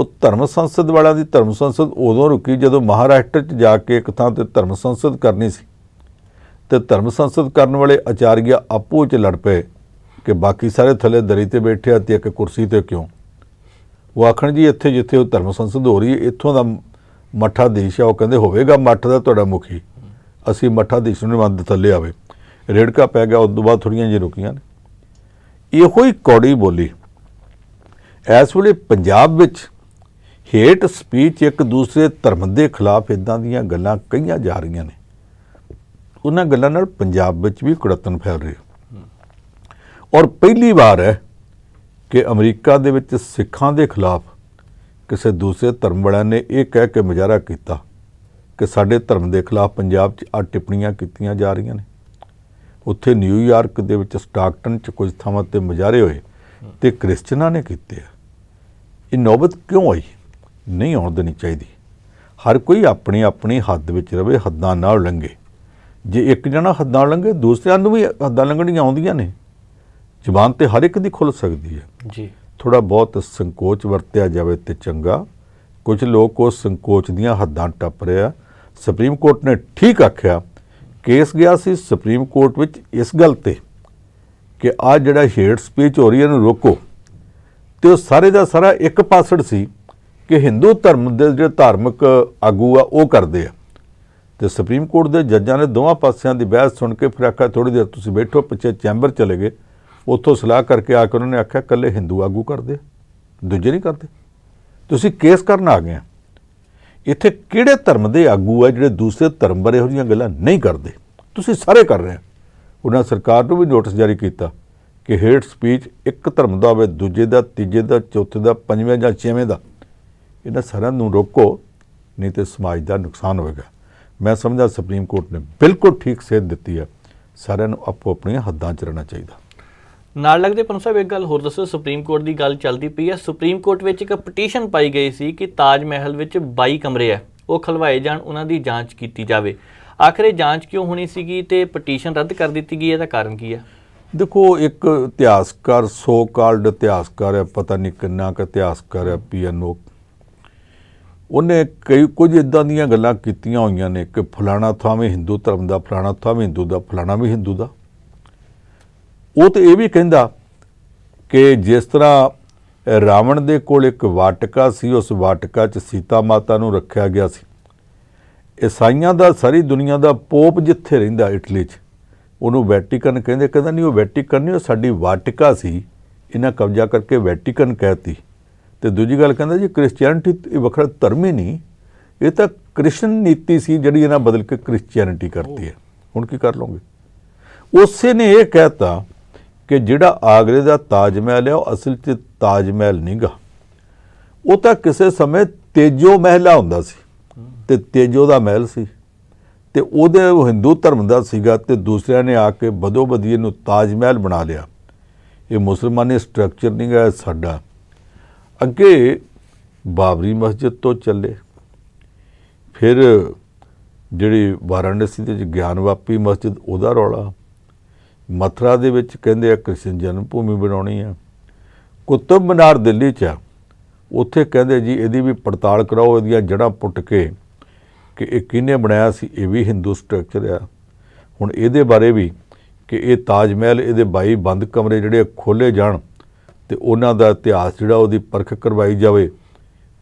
ਉਹ ਧਰਮ ਸੰਸਦ ਵਾਲਿਆਂ ਦੀ ਧਰਮ ਸੰਸਦ ਉਦੋਂ ਰੁਕੀ ਜਦੋਂ ਮਹਾਰਾਸ਼ਟਰ 'ਚ ਜਾ ਕੇ ਇੱਕ ਥਾਂ ਤੇ ਧਰਮ ਸੰਸਦ ਕਰਨੀ ਸੀ ਤੇ ਧਰਮ ਸੰਸਦ ਕਰਨ ਵਾਲੇ ਆਚਾਰੀਆ ਆਪੋ 'ਚ ਲੜ ਪਏ ਕਿ ਬਾਕੀ ਸਾਰੇ ਥੱਲੇ ਦਰੀ ਤੇ ਬੈਠੇ ਆ ਤੇ ਇੱਕ ਕੁਰਸੀ ਤੇ ਕਿਉਂ ਉਹ ਆਖਣ ਜੀ ਇੱਥੇ ਜਿੱਥੇ ਉਹ ਧਰਮ ਸੰਸਦ ਹੋ ਰਹੀ ਹੈ ਇੱਥੋਂ ਦਾ ਮੱਠਾ ਦੇਸ਼ ਆ ਉਹ ਕਹਿੰਦੇ ਹੋਵੇਗਾ ਮੱਠ ਦਾ ਤੁਹਾਡਾ ਮੁਖੀ ਅਸੀਂ ਮੱਠਾ ਦੀ ਬੰਦ ਥੱਲੇ ਆਵੇ ਰੇੜਕਾ ਪੈ ਗਿਆ ਉਸ ਤੋਂ ਬਾਅਦ ਥੋੜੀਆਂ ਜਿਹੀ ਰੁਕੀਆਂ ਨੇ ਇਹੋ ਹੀ ਕੌੜੀ ਬੋਲੀ ਐਸ ਵੇਲੇ ਪੰਜਾਬ ਵਿੱਚ ਹੇਟ ਸਪੀਚ ਇੱਕ ਦੂਸਰੇ ਧਰਮ ਦੇ ਖਿਲਾਫ ਇਦਾਂ ਦੀਆਂ ਗੱਲਾਂ ਕਈਆਂ ਜਾ ਰਹੀਆਂ ਨੇ ਉਹਨਾਂ ਗੱਲਾਂ ਨਾਲ ਪੰਜਾਬ ਵਿੱਚ ਵੀ ਕੁੜਤਨ ਫੈਲ ਰਹੀ ਔਰ ਪਹਿਲੀ ਵਾਰ ਹੈ ਕਿ ਅਮਰੀਕਾ ਦੇ ਵਿੱਚ ਸਿੱਖਾਂ ਦੇ ਖਿਲਾਫ ਕਿਸੇ ਦੂਸਰੇ ਧਰਮ ਵਾਲਿਆਂ ਨੇ ਇਹ ਕਹਿ ਕੇ ਮਜ਼ਾਰਾ ਕੀਤਾ ਕਿ ਸਾਡੇ ਧਰਮ ਦੇ ਖਿਲਾਫ ਪੰਜਾਬ 'ਚ ਆ ਟਿੱਪਣੀਆਂ ਕੀਤੀਆਂ ਜਾ ਰਹੀਆਂ ਨੇ ਉੱਥੇ ਨਿਊਯਾਰਕ ਦੇ ਵਿੱਚ ਸਟਾਕਟਨ 'ਚ ਕੁਝ ਥਾਵਾਂ ਤੇ ਮਜਾਰੇ ਹੋਏ ਤੇ ਕ੍ਰਿਸਚਨਾਂ ਨੇ ਕੀਤੇ ਆ ਇਹ ਨੌਬਤ ਕਿਉਂ ਆਈ ਨਹੀਂ ਆਉਣ ਦੇਣੀ ਚਾਹੀਦੀ ਹਰ ਕੋਈ ਆਪਣੀ ਆਪਣੀ ਹੱਦ ਵਿੱਚ ਰਵੇ ਹੱਦਾਂ ਨਾਲ ਲੰਘੇ ਜੇ ਇੱਕ ਜਣਾ ਹੱਦਾਂ ਲੰਘੇ ਦੂਸਰਿਆਂ ਨੂੰ ਵੀ ਹੱਦਾਂ ਲੰਘਣੀਆਂ ਆਉਂਦੀਆਂ ਨੇ ਜ਼ੁਬਾਨ ਤੇ ਹਰ ਇੱਕ ਦੀ ਖੁੱਲ ਸਕਦੀ ਹੈ ਜੀ ਥੋੜਾ ਬਹੁਤ ਸੰਕੋਚ ਵਰਤਿਆ ਜਾਵੇ ਤੇ ਚੰਗਾ ਕੁਝ ਲੋਕ ਉਹ ਸੰਕੋਚ ਦੀਆਂ ਹੱਦਾਂ ਟੱਪ ਰਿਹਾ ਸੁਪਰੀਮ ਕੋਰਟ ਨੇ ਠੀਕ ਆਖਿਆ ਕੇਸ ਗਿਆ ਸੀ ਸੁਪਰੀਮ ਕੋਰਟ ਵਿੱਚ ਇਸ ਗੱਲ ਤੇ ਕਿ ਆ ਜਿਹੜਾ ਹੇਟ ਸਪੀਚ ਹੋ ਰਹੀ ਹੈ ਨੂੰ ਰੋਕੋ ਤੇ ਉਹ ਸਾਰੇ ਦਾ ਸਾਰਾ ਇੱਕ ਪਾਸੜ ਸੀ ਕਿ ਹਿੰਦੂ ਧਰਮ ਦੇ ਜਿਹੜੇ ਧਾਰਮਿਕ ਆਗੂ ਆ ਉਹ ਕਰਦੇ ਆ ਤੇ ਸੁਪਰੀਮ ਕੋਰਟ ਦੇ ਜੱਜਾਂ ਨੇ ਦੋਵਾਂ ਪਾਸਿਆਂ ਦੀ ਬਹਿਸ ਸੁਣ ਕੇ ਫਿਰ ਆਖਿਆ ਥੋੜੀ ਦੇਰ ਤੁਸੀਂ ਬੈਠੋ ਪਿੱਛੇ ਚੈਂਬਰ ਚਲੇ ਗਏ ਉੱਥੋਂ ਸਲਾਹ ਕਰਕੇ ਆ ਕੇ ਉਹਨਾਂ ਨੇ ਆਖਿਆ ਕੱਲੇ ਹਿੰਦੂ ਆਗੂ ਕਰਦੇ ਦੂਜੇ ਨਹੀਂ ਕਰਦੇ ਤੁਸੀਂ ਕੇਸ ਕਰਨ ਆ ਗਏ ਆ ਇੱਥੇ ਕਿਹੜੇ ਧਰਮ ਦੇ ਆਗੂ ਆ ਜਿਹੜੇ ਦੂਸਰੇ ਧਰਮ ਬਾਰੇ ਇਹੋ ਜੀਆਂ ਗੱਲਾਂ ਨਹੀਂ ਕਰਦੇ ਤੁਸੀਂ ਸਾਰੇ ਕਰ ਰਹੇ ਹੋ ਉਹਨਾਂ ਸਰਕਾਰ ਨੂੰ ਵੀ ਨੋਟਿਸ ਜਾਰੀ ਕੀਤਾ ਕਿ ਹੇਟ ਸਪੀਚ ਇੱਕ ਧਰਮ ਦਾ ਹੋਵੇ ਦੂਜੇ ਦਾ ਤੀਜੇ ਦਾ ਚੌਥੇ ਦਾ ਪੰਜਵੇਂ ਜਾਂ ਛੇਵੇਂ ਦਾ ਇਹਨਾਂ ਸਾਰਿਆਂ ਨੂੰ ਰੋਕੋ ਨਹੀਂ ਤੇ ਸਮਾਜ ਦਾ ਨੁਕਸਾਨ ਹੋਵੇਗਾ ਮੈਂ ਸਮਝਦਾ ਸੁਪਰੀਮ ਕੋਰਟ ਨੇ ਬਿਲਕੁਲ ਠੀਕ ਸੇਧ ਦਿੱਤੀ ਹੈ ਸਾਰਿਆਂ ਨੂੰ ਆਪੋ ਆਪਣੀਆਂ ਹੱਦਾਂ 'ਚ ਰਹਿਣਾ ਚਾਹੀਦਾ ਨਾਲ ਲੱਗਦੇ ਪੰਨੂ ਸਾਹਿਬ ਇੱਕ ਗੱਲ ਹੋਰ ਦੱਸੋ ਸੁਪਰੀਮ ਕੋਰਟ ਦੀ ਗੱਲ ਚੱਲਦੀ ਪਈ ਹੈ ਸੁਪਰੀਮ ਕੋਰਟ ਵਿੱਚ ਇੱਕ ਪਟੀਸ਼ਨ ਪਾਈ ਗਈ ਸੀ ਕਿ ਤਾਜ ਮਹਿਲ ਵਿੱਚ 22 ਕਮਰੇ ਆ ਉਹ ਖਲਵਾਏ ਜਾਣ ਉਹਨਾਂ ਦੀ ਜਾਂਚ ਕੀਤੀ ਜਾਵੇ ਆਖਰੇ ਜਾਂਚ ਕਿਉਂ ਹੋਣੀ ਸੀਗੀ ਤੇ ਪਟੀਸ਼ਨ ਰੱਦ ਕਰ ਦਿੱਤੀ ਗਈ ਇਹਦਾ ਕਾਰਨ ਕੀ ਹੈ ਦੇਖੋ ਇੱਕ ਇਤਿਹਾਸਕਾਰ ਸੋ ਕਾਲਡ ਇਤਿਹਾਸਕਾਰ ਹੈ ਪਤਾ ਨਹੀਂ ਕਿੰਨਾ ਕ ਇਤਿਹਾਸਕਾਰ ਹੈ ਪੀ ਓ ਉਹਨੇ ਕਈ ਕੁਝ ਇਦਾਂ ਦੀਆਂ ਗੱਲਾਂ ਕੀਤੀਆਂ ਹੋਈਆਂ ਨੇ ਕਿ ਫਲਾਣਾ ਥਾਵੇਂ ਹਿੰਦੂ ਧਰਮ ਦਾ ਫਲਾਣਾ ਥਾਵੇਂ ਹਿੰਦੂ ਦਾ ਫਲਾਣਾ ਵੀ ਹਿੰਦੂ ਦਾ ਉਹ ਤੇ ਇਹ ਵੀ ਕਹਿੰਦਾ ਕਿ ਜਿਸ ਤਰ੍ਹਾਂ ਰਾਵਣ ਦੇ ਕੋਲ ਇੱਕ ਵਾਟਕਾ ਸੀ ਉਸ ਵਾਟਕਾ 'ਚ ਸੀਤਾ ਮਾਤਾ ਨੂੰ ਰੱਖਿਆ ਗਿਆ ਸੀ ਈਸਾਈਆਂ ਦਾ ਸਾਰੀ ਦੁਨੀਆ ਦਾ ਪੋਪ ਜਿੱਥੇ ਰਹਿੰਦਾ ਇਟਲੀ 'ਚ ਉਹਨੂੰ ਵੈਟੀਕਨ ਕਹਿੰਦੇ ਕਹਿੰਦਾ ਨਹੀਂ ਉਹ ਵੈਟੀਕਨ ਨਹੀਂ ਉਹ ਸਾਡੀ ਵਾਟਕਾ ਸੀ ਇਹਨਾਂ ਕਬਜ਼ਾ ਕਰਕੇ ਵੈਟੀਕਨ ਕਹਿਤੀ ਤੇ ਦੂਜੀ ਗੱਲ ਕਹਿੰਦਾ ਜੀ ਕ੍ਰਿਸਚੀਅਨਟੀ ਇਹ ਵੱਖਰਾ ਧਰਮ ਹੀ ਨਹੀਂ ਇਹ ਤਾਂ ਕ੍ਰਿਸ਼ਨ ਨੀਤੀ ਸੀ ਜਿਹੜੀ ਇਹਨਾਂ ਬਦਲ ਕੇ ਕ੍ਰਿਸਚੀਅਨਟੀ ਕਰਤੀ ਹੈ ਹੁਣ ਕੀ ਕਰ ਲਓਗੇ ਉਸੇ ਨੇ ਇਹ ਕਹਿਤਾ ਕਿ ਜਿਹੜਾ ਆਗਰੇ ਦਾ ਤਾਜ ਮਹਿਲ ਹੈ ਉਹ ਅਸਲ 'ਚ ਤਾਜ ਮਹਿਲ ਨਹੀਂਗਾ ਉਹ ਤਾਂ ਕਿਸੇ ਸਮੇਂ ਤੇਜੋ ਮਹਿਲਾ ਹੁੰਦਾ ਸੀ ਤੇ ਤੇਜੋ ਦਾ ਮਹਿਲ ਸੀ ਤੇ ਉਹਦੇ ਉਹ ਹਿੰਦੂ ਧਰਮ ਦਾ ਸੀਗਾ ਤੇ ਦੂਸਰਿਆਂ ਨੇ ਆ ਕੇ ਬਦੋ ਬਦੀਏ ਨੂੰ ਤਾਜ ਮਹਿਲ ਬਣਾ ਲਿਆ ਇਹ ਮੁਸਲਮਾਨੀ ਸਟਰਕਚਰ ਨਹੀਂ ਸਾਡਾ ਅੱਗੇ ਬਾਬਰੀ ਮਸਜਿਦ ਤੋਂ ਚੱਲੇ ਫਿਰ ਜਿਹੜੀ ਵਾਰਾਣਸੀ ਦੇ ਵਿੱਚ ਗਿਆਨਵਾਪੀ ਮਸਜਿਦ ਉਹਦਾ ਰੌਲਾ ਮਥਰਾ ਦੇ ਵਿੱਚ ਕਹਿੰਦੇ ਆ ਕ੍ਰਿਸ਼ਨ ਜਨਮ ਭੂਮੀ ਬਣਾਉਣੀ ਆ ਕੁਤਬ ਮਨਾਰ ਦਿੱਲੀ 'ਚ ਉੱਥੇ ਕਹਿੰਦੇ ਜੀ ਇਹਦੀ ਵੀ ਪੜਤਾਲ ਕਰਾਓ ਇਹਦੀਆਂ ਜੜਾਂ ਪੁੱਟ ਕੇ ਕਿ ਇਹ ਕਿਹਨੇ ਬਣਾਇਆ ਸੀ ਇਹ ਵੀ ਹਿੰਦੂ ਸਟਰਕਚਰ ਆ ਹੁਣ ਇਹਦੇ ਬਾਰੇ ਵੀ ਕਿ ਇਹ ਤਾਜ ਮਹਿਲ ਇਹਦੇ ਬਾਈ ਬੰਦ ਕਮਰੇ ਜਿਹੜੇ ਖੋਲੇ ਜਾਣ ਤੇ ਉਹਨਾਂ ਦਾ ਇਤਿਹਾਸ ਜਿਹੜਾ ਉਹਦੀ ਪਰਖ ਕਰਵਾਈ ਜਾਵੇ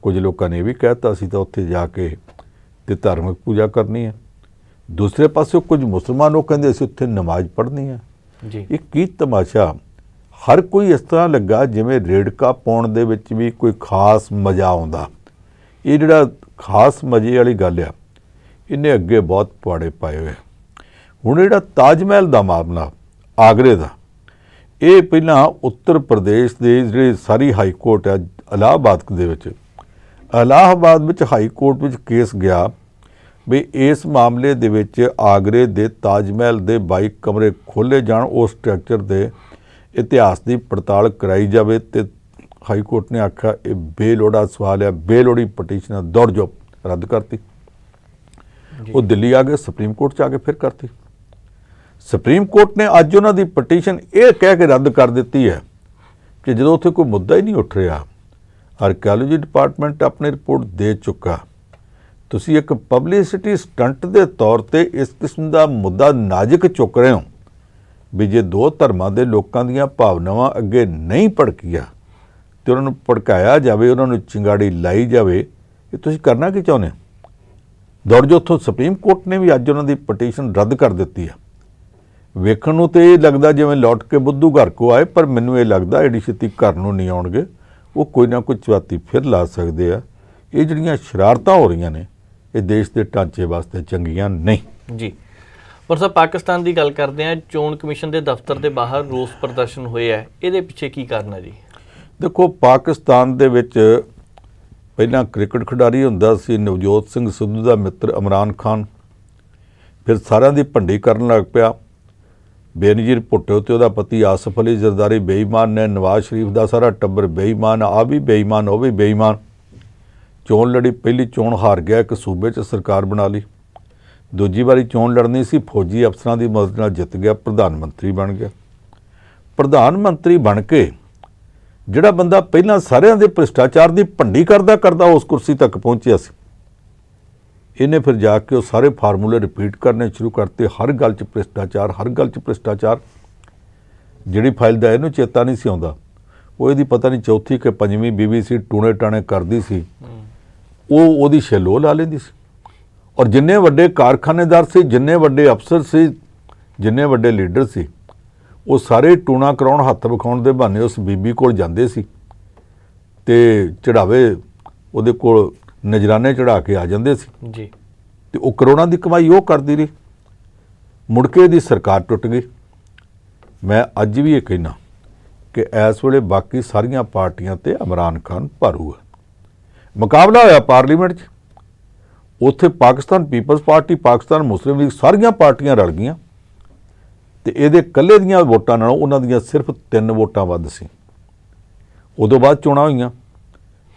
ਕੁਝ ਲੋਕਾਂ ਨੇ ਇਹ ਵੀ ਕਹਿਤਾ ਸੀ ਤਾਂ ਉੱਥੇ ਜਾ ਕੇ ਤੇ ਧਾਰਮਿਕ ਪੂਜਾ ਕਰਨੀ ਹੈ ਦੂਸਰੇ ਪਾਸੇ ਕੁਝ ਮੁਸਲਮਾਨ ਉਹ ਕਹਿੰਦੇ ਸੀ ਉੱਥੇ ਨਮਾਜ਼ ਪੜ੍ਹਨੀ ਹੈ ਜੀ ਇਹ ਕੀ ਤਮਾਸ਼ਾ ਹਰ ਕੋਈ ਇਸ ਤਰ੍ਹਾਂ ਲੱਗਾ ਜਿਵੇਂ ਰੇੜਕਾ ਪਾਉਣ ਦੇ ਵਿੱਚ ਵੀ ਕੋਈ ਖਾਸ ਮਜ਼ਾ ਆਉਂਦਾ ਇਹ ਜਿਹੜਾ ਖਾਸ ਮਜ਼ੇ ਵਾਲੀ ਗੱਲ ਆ ਇਹਨੇ ਅੱਗੇ ਬਹੁਤ ਪਾੜੇ ਪਾਏ ਹੋਏ ਹੁਣ ਜਿਹੜਾ ਤਾਜ ਮਹਿਲ ਦਾ ਮਾਮਲਾ ਆਗਰੇ ਦਾ ਇਹ ਪਹਿਲਾਂ ਉੱਤਰ ਪ੍ਰਦੇਸ਼ ਦੇ ਜਿਹੜੇ ਸਾਰੀ ਹਾਈ ਕੋਰਟ ਹੈ ਅਲਾਹਾਬਾਦ ਦੇ ਵਿੱਚ ਅਲਾਹਾਬਾਦ ਵਿੱਚ ਹਾਈ ਕੋਰਟ ਵਿੱਚ ਕੇਸ ਗਿਆ ਵੀ ਇਸ ਮਾਮਲੇ ਦੇ ਵਿੱਚ ਆਗਰੇ ਦੇ ਤਾਜ ਮਹਿਲ ਦੇ 22 ਕਮਰੇ ਖੋਲੇ ਜਾਣ ਉਸ ਸਟਰਕਚਰ ਦੇ ਇਤਿਹਾਸ ਦੀ ਪੜਤਾਲ ਕਰਾਈ ਜਾਵੇ ਤੇ ਹਾਈ ਕੋਰਟ ਨੇ ਆਖਿਆ ਇਹ ਬੇਲੋੜਾ ਸਵਾਲ ਹੈ ਬੇਲੋੜੀ ਪਟੀਸ਼ਨ ਦੌੜ ਜੋ ਰੱਦ ਕਰਤੀ ਉਹ ਦਿੱਲੀ ਆ ਕੇ ਸੁਪਰੀਮ ਕੋਰਟ ਚ ਆ ਕੇ ਫਿਰ ਕਰਤੀ ਸੁਪਰੀਮ ਕੋਰਟ ਨੇ ਅੱਜ ਉਹਨਾਂ ਦੀ ਪਟੀਸ਼ਨ ਇਹ ਕਹਿ ਕੇ ਰੱਦ ਕਰ ਦਿੱਤੀ ਹੈ ਕਿ ਜਦੋਂ ਉੱਥੇ ਕੋਈ ਮੁੱਦਾ ਹੀ ਨਹੀਂ ਉੱਠ ਰਿਹਾ ਆਰਕੀਓਲੋਜੀ ਡਿਪਾਰਟਮੈਂਟ ਆਪਣੀ ਰਿਪੋਰਟ ਦੇ ਚੁੱਕਾ ਤੁਸੀਂ ਇੱਕ ਪਬਲਿਸਿਟੀ ਸਟੰਟ ਦੇ ਤੌਰ ਤੇ ਇਸ ਕਿਸਮ ਦਾ ਮੁੱਦਾ ਨਾਜ਼ੁਕ ਚੁੱਕ ਰਹੇ ਹੋ ਵੀ ਜੇ ਦੋ ਧਰਮਾਂ ਦੇ ਲੋਕਾਂ ਦੀਆਂ ਭਾਵਨਾਵਾਂ ਅੱਗੇ ਨਹੀਂ ਪੜਕੀਆਂ ਤੇ ਉਹਨਾਂ ਨੂੰ ਪੜਕਾਇਆ ਜਾਵੇ ਉਹਨਾਂ ਨੂੰ ਚਿੰਗਾੜੀ ਲਾਈ ਜਾਵੇ ਇਹ ਤੁਸੀਂ ਕਰਨਾ ਕੀ ਚਾਹੁੰਦੇ ਹੋ ਦੌੜ ਜੋ ਉੱਥੋਂ ਸੁਪਰੀਮ ਕੋਰਟ ਨੇ ਵੀ ਅੱਜ ਉਹਨਾਂ ਦੀ ਪਟੀਸ਼ਨ ਰੱਦ ਕਰ ਦਿੱਤੀ ਆ ਵੇਖਣ ਨੂੰ ਤੇ ਇਹ ਲੱਗਦਾ ਜਿਵੇਂ ਲੌਟ ਕੇ ਬੁੱਧੂ ਘਰ ਕੋ ਆਏ ਪਰ ਮੈਨੂੰ ਇਹ ਲੱਗਦਾ ਐਡੀ ਛੇਤੀ ਘਰ ਨੂੰ ਨਹੀਂ ਆਉਣਗੇ ਉਹ ਕੋਈ ਨਾ ਕੋਈ ਚਵਾਤੀ ਫਿਰ ਲਾ ਸਕਦੇ ਆ ਇਹ ਜਿਹੜੀਆਂ ਸ਼ਰਾਰਤਾਂ ਹੋ ਰਹੀਆਂ ਨੇ ਇਹ ਦੇਸ਼ ਦੇ ਢਾਂਚੇ ਵਾਸਤੇ ਚੰਗੀਆਂ ਨਹੀਂ ਜੀ ਪਰ ਸਰ ਪਾਕਿਸਤਾਨ ਦੀ ਗੱਲ ਕਰਦੇ ਆ ਚੋਣ ਕਮਿਸ਼ਨ ਦੇ ਦਫ਼ਤਰ ਦੇ ਬਾਹਰ ਰੋਸ ਪ੍ਰਦਰਸ਼ਨ ਹੋਇਆ ਹੈ ਇਹਦੇ ਪਿੱਛੇ ਕੀ ਕਾਰਨ ਹੈ ਜੀ ਦੇਖੋ ਪਾਕਿਸਤਾਨ ਦੇ ਵਿੱਚ ਪਹਿਲਾਂ ਕ੍ਰਿਕਟ ਖਿਡਾਰੀ ਹੁੰਦਾ ਸੀ ਨਵਜੋਤ ਸਿੰਘ ਸਿੱਧੂ ਦਾ ਮਿੱਤਰ ਇਮਰਾਨ ਖਾਨ ਫਿਰ ਸਾਰਿਆਂ ਦੀ ਭੰਡੀ ਕਰਨ ਲੱਗ ਪਿਆ ਬੇਨਜ਼ੀਰ ਭੁੱਟੋ ਤੇ ਉਹਦਾ ਪਤੀ ਆਸਫ ਅਲੀ ਜ਼ਰਦਾਰੀ ਬੇਈਮਾਨ ਨੇ ਨਵਾਜ਼ ਸ਼ਰੀਫ ਦਾ ਸਾਰਾ ਟੱਬਰ ਬੇਈਮਾਨ ਆ ਵੀ ਬੇਈਮਾਨ ਉਹ ਵੀ ਬੇਈਮਾਨ ਚੋਣ ਲੜੀ ਪਹਿਲੀ ਚੋਣ ਹਾਰ ਗਿਆ ਇੱਕ ਸੂਬੇ 'ਚ ਸਰਕਾਰ ਬਣਾ ਲਈ ਦੂਜੀ ਵਾਰੀ ਚੋਣ ਲੜਨੀ ਸੀ ਫੌਜੀ ਅਫਸਰਾਂ ਦੀ ਮਦਦ ਨਾਲ ਜਿੱਤ ਗਿਆ ਪ੍ਰਧਾਨ ਮੰਤਰੀ ਬਣ ਗਿਆ ਪ੍ਰਧਾਨ ਮੰਤਰੀ ਬਣ ਕੇ ਜਿਹੜਾ ਬੰਦਾ ਪਹਿਲਾਂ ਸਾਰਿਆਂ ਦੇ ਭ੍ਰਿਸ਼ਟਾਚਾਰ ਦੀ ਭੰਡੀ ਕਰਦਾ ਕਰਦਾ ਉਸ ਕੁਰਸੀ ਤੱਕ ਪਹੁੰਚਿਆ ਸੀ ਇਹਨੇ ਫਿਰ ਜਾ ਕੇ ਉਹ ਸਾਰੇ ਫਾਰਮੂਲੇ ਰਿਪੀਟ ਕਰਨੇ ਸ਼ੁਰੂ ਕਰਤੇ ਹਰ ਗੱਲ 'ਚ ਭ੍ਰਿਸ਼ਟਾਚਾਰ ਹਰ ਗੱਲ 'ਚ ਭ੍ਰਿਸ਼ਟਾਚਾਰ ਜਿਹੜੀ ਫਾਈਲ ਦਾ ਇਹਨੂੰ ਚੇਤਾ ਨਹੀਂ ਸੀ ਆਉਂਦਾ ਉਹ ਇਹਦੀ ਪਤਾ ਨਹੀਂ ਚੌਥੀ ਕਿ ਪੰਜਵੀਂ ਬੀਬੀਸੀ ਟੂਣੇ ਟਾਣੇ ਕਰਦੀ ਸੀ ਉਹ ਉਹਦੀ ਸ਼ੈਲੋ ਲਾ ਲੈਂਦੀ ਸੀ ਔਰ ਜਿੰਨੇ ਵੱਡੇ ਕਾਰਖਾਨੇਦਾਰ ਸੀ ਜਿੰਨੇ ਵੱਡੇ ਅਫਸਰ ਸੀ ਜਿੰਨੇ ਵੱਡੇ ਲੀਡਰ ਸੀ ਉਹ ਸਾਰੇ ਟੂਣਾ ਕਰਾਉਣ ਹੱਥ ਵਿਖਾਉਣ ਦੇ ਬਹਾਨੇ ਉਸ ਬੀਬੀ ਕੋਲ ਜਾਂਦੇ ਸੀ ਤੇ ਚੜਾਵੇ ਉਹਦੇ ਕੋਲ ਨਜਰਾਨੇ ਚੜਾ ਕੇ ਆ ਜਾਂਦੇ ਸੀ ਜੀ ਤੇ ਉਹ ਕਰੋਨਾ ਦੀ ਕਮਾਈ ਉਹ ਕਰਦੀ ਰਹੀ ਮੁੜ ਕੇ ਦੀ ਸਰਕਾਰ ਟੁੱਟ ਗਈ ਮੈਂ ਅੱਜ ਵੀ ਇਹ ਕਹਿਣਾ ਕਿ ਇਸ ਵੇਲੇ ਬਾਕੀ ਸਾਰੀਆਂ ਪਾਰਟੀਆਂ ਤੇ ਇਮਰਾਨ ਖਾਨ ਭਾਰੂ ਹੈ ਮੁਕਾਬਲਾ ਹੋਇਆ ਪਾਰਲੀਮੈਂਟ 'ਚ ਉੱਥੇ Pakistan Peoples Party Pakistan Muslim League ਸਾਰੀਆਂ ਪਾਰਟੀਆਂ ਰਲ ਗਈਆਂ ਤੇ ਇਹਦੇ ਇਕੱਲੇ ਦੀਆਂ ਵੋਟਾਂ ਨਾਲੋਂ ਉਹਨਾਂ ਦੀਆਂ ਸਿਰਫ 3 ਵੋਟਾਂ ਵੱਧ ਸੀ ਉਦੋਂ ਬਾਅਦ ਚੋਣਾਂ ਹੋਈਆਂ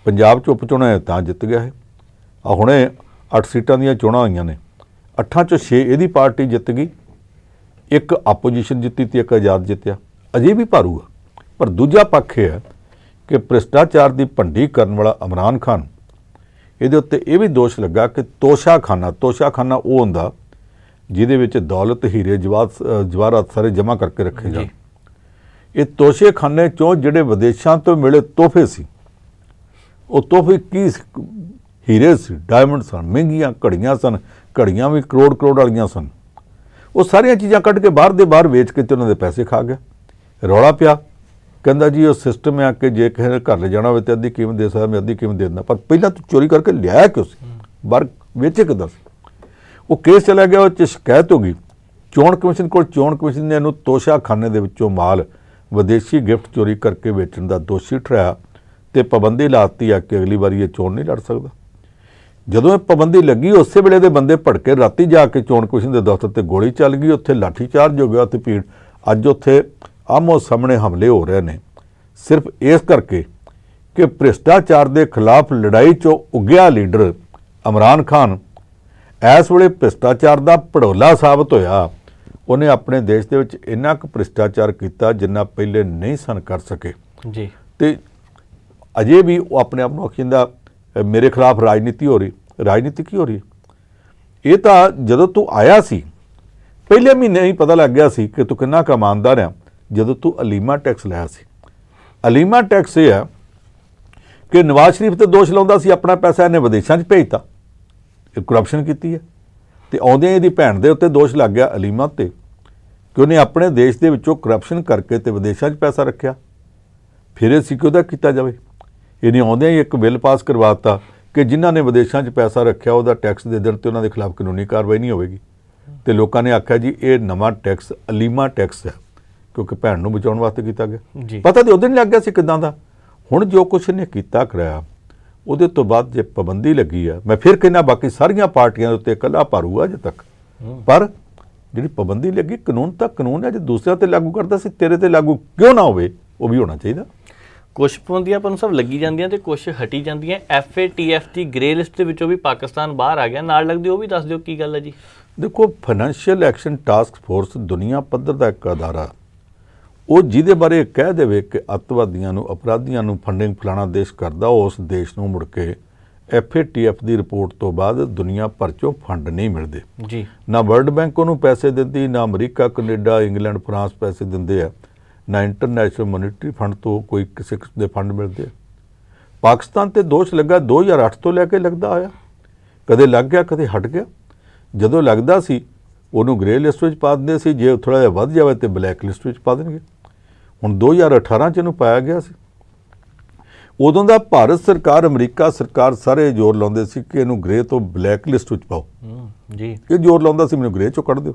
ਪੰਜਾਬ 'ਚ ਚੋਣਾਂ ਤਾਂ ਜਿੱਤ ਗਿਆ ਹੈ ਆ ਹੁਣੇ 8 ਸੀਟਾਂ ਦੀਆਂ ਚੋਣਾਂ ਹੋਈਆਂ ਨੇ 8 'ਚੋਂ 6 ਇਹਦੀ ਪਾਰਟੀ ਜਿੱਤ ਗਈ ਇੱਕ ਆਪੋਜੀਸ਼ਨ ਜਿੱਤੀ ਤੇ ਇੱਕ ਆਜ਼ਾਦ ਜਿੱਤਿਆ ਅਜੇ ਵੀ ਭਾਰੂ ਆ ਪਰ ਦੂਜਾ ਪੱਖ ਇਹ ਹੈ ਕਿ ਭ੍ਰਿਸ਼ਟਾਚਾਰ ਦੀ ਭੰਡੀ ਕਰਨ ਵਾਲਾ ਇਮਰਾਨ ਖਾਨ ਇਹਦੇ ਉੱਤੇ ਇਹ ਵੀ ਦੋਸ਼ ਲੱਗਾ ਕਿ ਤੋਸ਼ਾਖਾਨਾ ਤੋਸ਼ਾਖਾਨਾ ਉਹ ਹੁੰਦਾ ਜਿਹਦੇ ਵਿੱਚ ਦੌਲਤ ਹੀਰੇ ਜਵਾਹਰ ਜਵਾਹਰਾਤ ਸਾਰੇ ਜਮ੍ਹਾਂ ਕਰਕੇ ਰੱਖੇ ਜਾਂ ਇਹ ਤੋਸ਼ੇਖਾਨੇ ਚੋਂ ਜਿਹੜੇ ਵਿਦੇਸ਼ਾਂ ਤੋਂ ਮਿਲੇ ਤੋਹਫੇ ਸੀ ਉਹ ਤੋਹਫੇ ਕੀ ਹੀਰੇ ਸੀ ਡਾਇਮੰਡ ਸਨ ਮਹਿੰਗੀਆਂ ਘੜੀਆਂ ਸਨ ਘੜੀਆਂ ਵੀ ਕਰੋੜ ਕਰੋੜ ਵਾਲੀਆਂ ਸਨ ਉਹ ਸਾਰੀਆਂ ਚੀਜ਼ਾਂ ਕੱਢ ਕੇ ਬਾਹਰ ਦੇ ਬਾਹਰ ਵੇਚ ਕੇ ਤੇ ਉਹਨਾਂ ਦੇ ਪੈਸੇ ਖਾ ਗਿਆ ਰੌਲਾ ਪਿਆ ਕਹਿੰਦਾ ਜੀ ਉਹ ਸਿਸਟਮ ਆ ਕਿ ਜੇ ਕਿਸੇ ਨੇ ਘਰ ਲੈ ਜਾਣਾ ਹੋਵੇ ਤੇ ਅੱਧੀ ਕੀਮਤ ਦੇ ਸਕਦਾ ਮੈਂ ਅੱਧੀ ਕੀਮਤ ਦੇ ਦਿੰਦਾ ਪਰ ਪਹਿਲਾਂ ਤੂੰ ਚੋਰੀ ਕਰਕੇ ਲਿਆਇਆ ਕਿਉਂ ਸੀ ਵਰਗ ਵੇਚੇ ਕਿਦਾਂ ਉਹ ਕੇਸ ਚਲਾ ਗਿਆ ਉਹ ਚ ਸ਼ਿਕਾਇਤ ਹੋ ਗਈ ਚੋਣ ਕਮਿਸ਼ਨ ਕੋਲ ਚੋਣ ਕਮਿਸ਼ਨ ਨੇ ਇਹਨੂੰ ਤੋਸ਼ਾਖਾਨੇ ਦੇ ਵਿੱਚੋਂ ਮਾਲ ਵਿਦੇਸ਼ੀ ਗਿਫਟ ਚੋਰੀ ਕਰਕੇ ਵੇਚਣ ਦਾ ਦੋਸ਼ੀ ਠਹਿਰਾਇਆ ਤੇ ਪਾਬੰਦੀ ਲਾਤੀ ਆ ਕਿ ਅਗਲੀ ਵਾਰੀ ਇਹ ਚੋਣ ਨਹੀਂ ਲੜ ਸਕਦਾ ਜਦੋਂ ਇਹ ਪਾਬੰਦੀ ਲੱਗੀ ਉਸੇ ਵੇਲੇ ਦੇ ਬੰਦੇ ਭੜਕੇ ਰਾਤੀ ਜਾ ਕੇ ਚੋਣ ਕਮਿਸ਼ਨ ਦੇ ਦਫ਼ਤਰ ਤੇ ਗੋਲੀ ਚੱਲ ਗਈ ਉੱਥੇ ਲਾਠੀ ਚਾਰਜ ਹੋ ਗਿਆ ਤੇ ਭੀੜ ਅੱਜ ਉੱਥੇ ਆਮੋ ਸਾਹਮਣੇ ਹਮਲੇ ਹੋ ਰਹੇ ਨੇ ਸਿਰਫ ਇਸ ਕਰਕੇ ਕਿ ਭ੍ਰਿਸ਼ਟਾਚਾਰ ਦੇ ਖਿਲਾਫ ਲੜਾਈ 'ਚੋਂ ਉੱਗਿਆ ਲੀਡਰ ਇਮਰਾਨ ਖਾਨ ਇਸ ਵੇਲੇ ਭ੍ਰਿਸ਼ਟਾਚਾਰ ਦਾ ਪੜੋਲਾ ਸਾਬਤ ਹੋਇਆ ਉਹਨੇ ਆਪਣੇ ਦੇਸ਼ ਦੇ ਵਿੱਚ ਇੰਨਾ ਕੁ ਭ੍ਰਿਸ਼ਟਾਚਾਰ ਕੀਤਾ ਜਿੰਨਾ ਪਹਿਲੇ ਨਹੀਂ ਸਨ ਕਰ ਸਕੇ ਜੀ ਤੇ ਅਜੇ ਵੀ ਉਹ ਆਪਣੇ ਆਪ ਨੂੰ ਅਖਿੰਦਾ ਮੇਰੇ ਖਿਲਾਫ ਰਾਜਨੀਤੀ ਹੋ ਰਹੀ ਰਾਜਨੀਤੀ ਕੀ ਹੋ ਰਹੀ ਇਹ ਤਾਂ ਜਦੋਂ ਤੂੰ ਆਇਆ ਸੀ ਪਹਿਲੇ ਮਹੀਨੇ ਹੀ ਪਤਾ ਲੱਗ ਗਿਆ ਸੀ ਕਿ ਤੂੰ ਕਿੰਨਾ ਕਮਾਨਦਾਰ ਰਿਹਾ ਜਦੋਂ ਤੋਂ ਅਲੀਮਾ ਟੈਕਸ ਲਾਇਆ ਸੀ ਅਲੀਮਾ ਟੈਕਸ ਇਹ ਹੈ ਕਿ ਨਵਾਜ਼ ਸ਼ਰੀਫ ਤੇ ਦੋਸ਼ ਲਾਉਂਦਾ ਸੀ ਆਪਣਾ ਪੈਸਾ ਇਹਨੇ ਵਿਦੇਸ਼ਾਂ 'ਚ ਭੇਜਤਾ ਇਹ ਕਰਪਸ਼ਨ ਕੀਤੀ ਹੈ ਤੇ ਆਉਂਦੇ ਇਹਦੀ ਭੈਣ ਦੇ ਉੱਤੇ ਦੋਸ਼ ਲੱਗ ਗਿਆ ਅਲੀਮਾ ਤੇ ਕਿ ਉਹਨੇ ਆਪਣੇ ਦੇਸ਼ ਦੇ ਵਿੱਚੋਂ ਕਰਪਸ਼ਨ ਕਰਕੇ ਤੇ ਵਿਦੇਸ਼ਾਂ 'ਚ ਪੈਸਾ ਰੱਖਿਆ ਫਿਰ ਇਹ ਸੀ ਦਾ ਕੀਤਾ ਜਾਵੇ ਇਹਨੇ ਆਉਂਦਿਆਂ ਇੱਕ ਬਿੱਲ ਪਾਸ ਕਰਵਾਤਾ ਕਿ ਜਿਨ੍ਹਾਂ ਨੇ ਵਿਦੇਸ਼ਾਂ 'ਚ ਪੈਸਾ ਰੱਖਿਆ ਉਹਦਾ ਟੈਕਸ ਦੇ ਦਿਨ ਤੇ ਉਹਨਾਂ ਦੇ ਖਿਲਾਫ ਕਾਨੂੰਨੀ ਕਾਰਵਾਈ ਨਹੀਂ ਹੋਵੇਗੀ ਤੇ ਲੋਕਾਂ ਨੇ ਆਖਿਆ ਜੀ ਇਹ ਨਵਾਂ ਟੈਕਸ ਅਲੀਮਾ ਟੈਕਸ ਹੈ ਕਿਉਂਕਿ ਭੈਣ ਨੂੰ ਬਚਾਉਣ ਵਾਸਤੇ ਕੀਤਾ ਗਿਆ ਪਤਾ ਤੇ ਉਹਦੇ ਨਹੀਂ ਲੱਗ ਗਿਆ ਸੀ ਕਿਦਾਂ ਦਾ ਹੁਣ ਜੋ ਕੁਛ ਇਹਨੇ ਕੀਤਾ ਕਰਿਆ ਉਹਦੇ ਤੋਂ ਬਾਅਦ ਜੇ ਪਾਬੰਦੀ ਲੱਗੀ ਆ ਮੈਂ ਫਿਰ ਕਹਿੰਦਾ ਬਾਕੀ ਸਾਰੀਆਂ ਪਾਰਟੀਆਂ ਦੇ ਉੱਤੇ ਇਕੱਲਾ ਭਾਰੂ ਆ ਅਜੇ ਤੱਕ ਪਰ ਜਿਹੜੀ ਪਾਬੰਦੀ ਲੱਗੀ ਕਾਨੂੰਨ ਤਾਂ ਕਾਨੂੰਨ ਹੈ ਜੇ ਦੂਸਰਿਆਂ ਤੇ ਲਾਗੂ ਕਰਦਾ ਸੀ ਤੇਰੇ ਤੇ ਲਾਗੂ ਕਿਉਂ ਨਾ ਹੋਵੇ ਉਹ ਵੀ ਹੋਣਾ ਚਾਹੀਦਾ ਕੁਝ ਪਾਬੰਦੀਆਂ ਆਪਾਂ ਨੂੰ ਸਭ ਲੱਗੀ ਜਾਂਦੀਆਂ ਤੇ ਕੁਝ ਹਟੀ ਜਾਂਦੀਆਂ ਐਫਏਟੀਐਫ ਦੀ ਗ੍ਰੇ ਲਿਸਟ ਦੇ ਵਿੱਚੋਂ ਵੀ ਪਾਕਿਸਤਾਨ ਬਾਹਰ ਆ ਗਿਆ ਨਾਲ ਲੱਗਦੀ ਉਹ ਵੀ ਦੱਸ ਦਿਓ ਕੀ ਗੱਲ ਹੈ ਜੀ ਦੇਖੋ ਫਾਈਨੈਂਸ਼ੀਅਲ ਐਕਸ਼ਨ ਟਾਸਕ ਫੋਰਸ ਦੁਨੀਆ ਪੱਧਰ ਦਾ ਇੱਕ ਅਦਾਰਾ ਉਹ ਜਿਹਦੇ ਬਾਰੇ ਕਹਿ ਦੇਵੇ ਕਿ ਅਤਵਾਦੀਆਂ ਨੂੰ ਅਪਰਾਧੀਆਂ ਨੂੰ ਫੰਡਿੰਗ ਫਲਾਣਾ ਦੇਸ਼ ਕਰਦਾ ਉਸ ਦੇਸ਼ ਨੂੰ ਮੁੜ ਕੇ ਐਫਏਟੀਐਫ ਦੀ ਰਿਪੋਰਟ ਤੋਂ ਬਾਅਦ ਦੁਨੀਆ ਭਰ ਚੋਂ ਫੰਡ ਨਹੀਂ ਮਿਲਦੇ ਜੀ ਨਾ ਵਰਲਡ ਬੈਂਕ ਉਹਨੂੰ ਪੈਸੇ ਦਿੰਦੀ ਨਾ ਅਮਰੀਕਾ ਕੈਨੇਡਾ ਇੰਗਲੈਂਡ ਫਰਾਂਸ ਪੈਸੇ ਦਿੰਦੇ ਆ ਨਾ ਇੰਟਰਨੈਸ਼ਨਲ ਮੋਨਿਟਰੀ ਫੰਡ ਤੋਂ ਕੋਈ ਕਿਸੇ ਕਿਸਮ ਦੇ ਫੰਡ ਮਿਲਦੇ ਆ ਪਾਕਿਸਤਾਨ ਤੇ ਦੋਸ਼ ਲੱਗਾ 2008 ਤੋਂ ਲੈ ਕੇ ਲੱਗਦਾ ਆਇਆ ਕਦੇ ਲੱਗ ਗਿਆ ਕਦੇ ਹਟ ਗਿਆ ਜਦੋਂ ਲੱਗਦਾ ਸੀ ਉਹਨੂੰ ਗ੍ਰੇ ਲਿਸਟ ਵਿੱਚ ਪਾ ਦਿੰਦੇ ਸੀ ਜੇ ਥੋੜਾ ਜਿਹਾ ਵੱਧ ਜਾਵੇ ਤੇ ਬਲੈਕ ਲਿਸਟ ਵਿੱਚ ਪਾ ਦੇਣਗੇ ਹੁਣ 2018 ਚ ਇਹਨੂੰ ਪਾਇਆ ਗਿਆ ਸੀ ਉਦੋਂ ਦਾ ਭਾਰਤ ਸਰਕਾਰ ਅਮਰੀਕਾ ਸਰਕਾਰ ਸਾਰੇ ਜ਼ੋਰ ਲਾਉਂਦੇ ਸੀ ਕਿ ਇਹਨੂੰ ਗ੍ਰੇ ਤੋਂ ਬਲੈਕ ਲਿਸਟ ਵਿੱਚ ਪਾਓ ਜੀ ਇਹ ਜ਼ੋਰ ਲਾਉਂਦਾ ਸੀ ਮੈਨੂੰ ਗ੍ਰੇ ਚੋਂ ਕੱਢ ਦਿਓ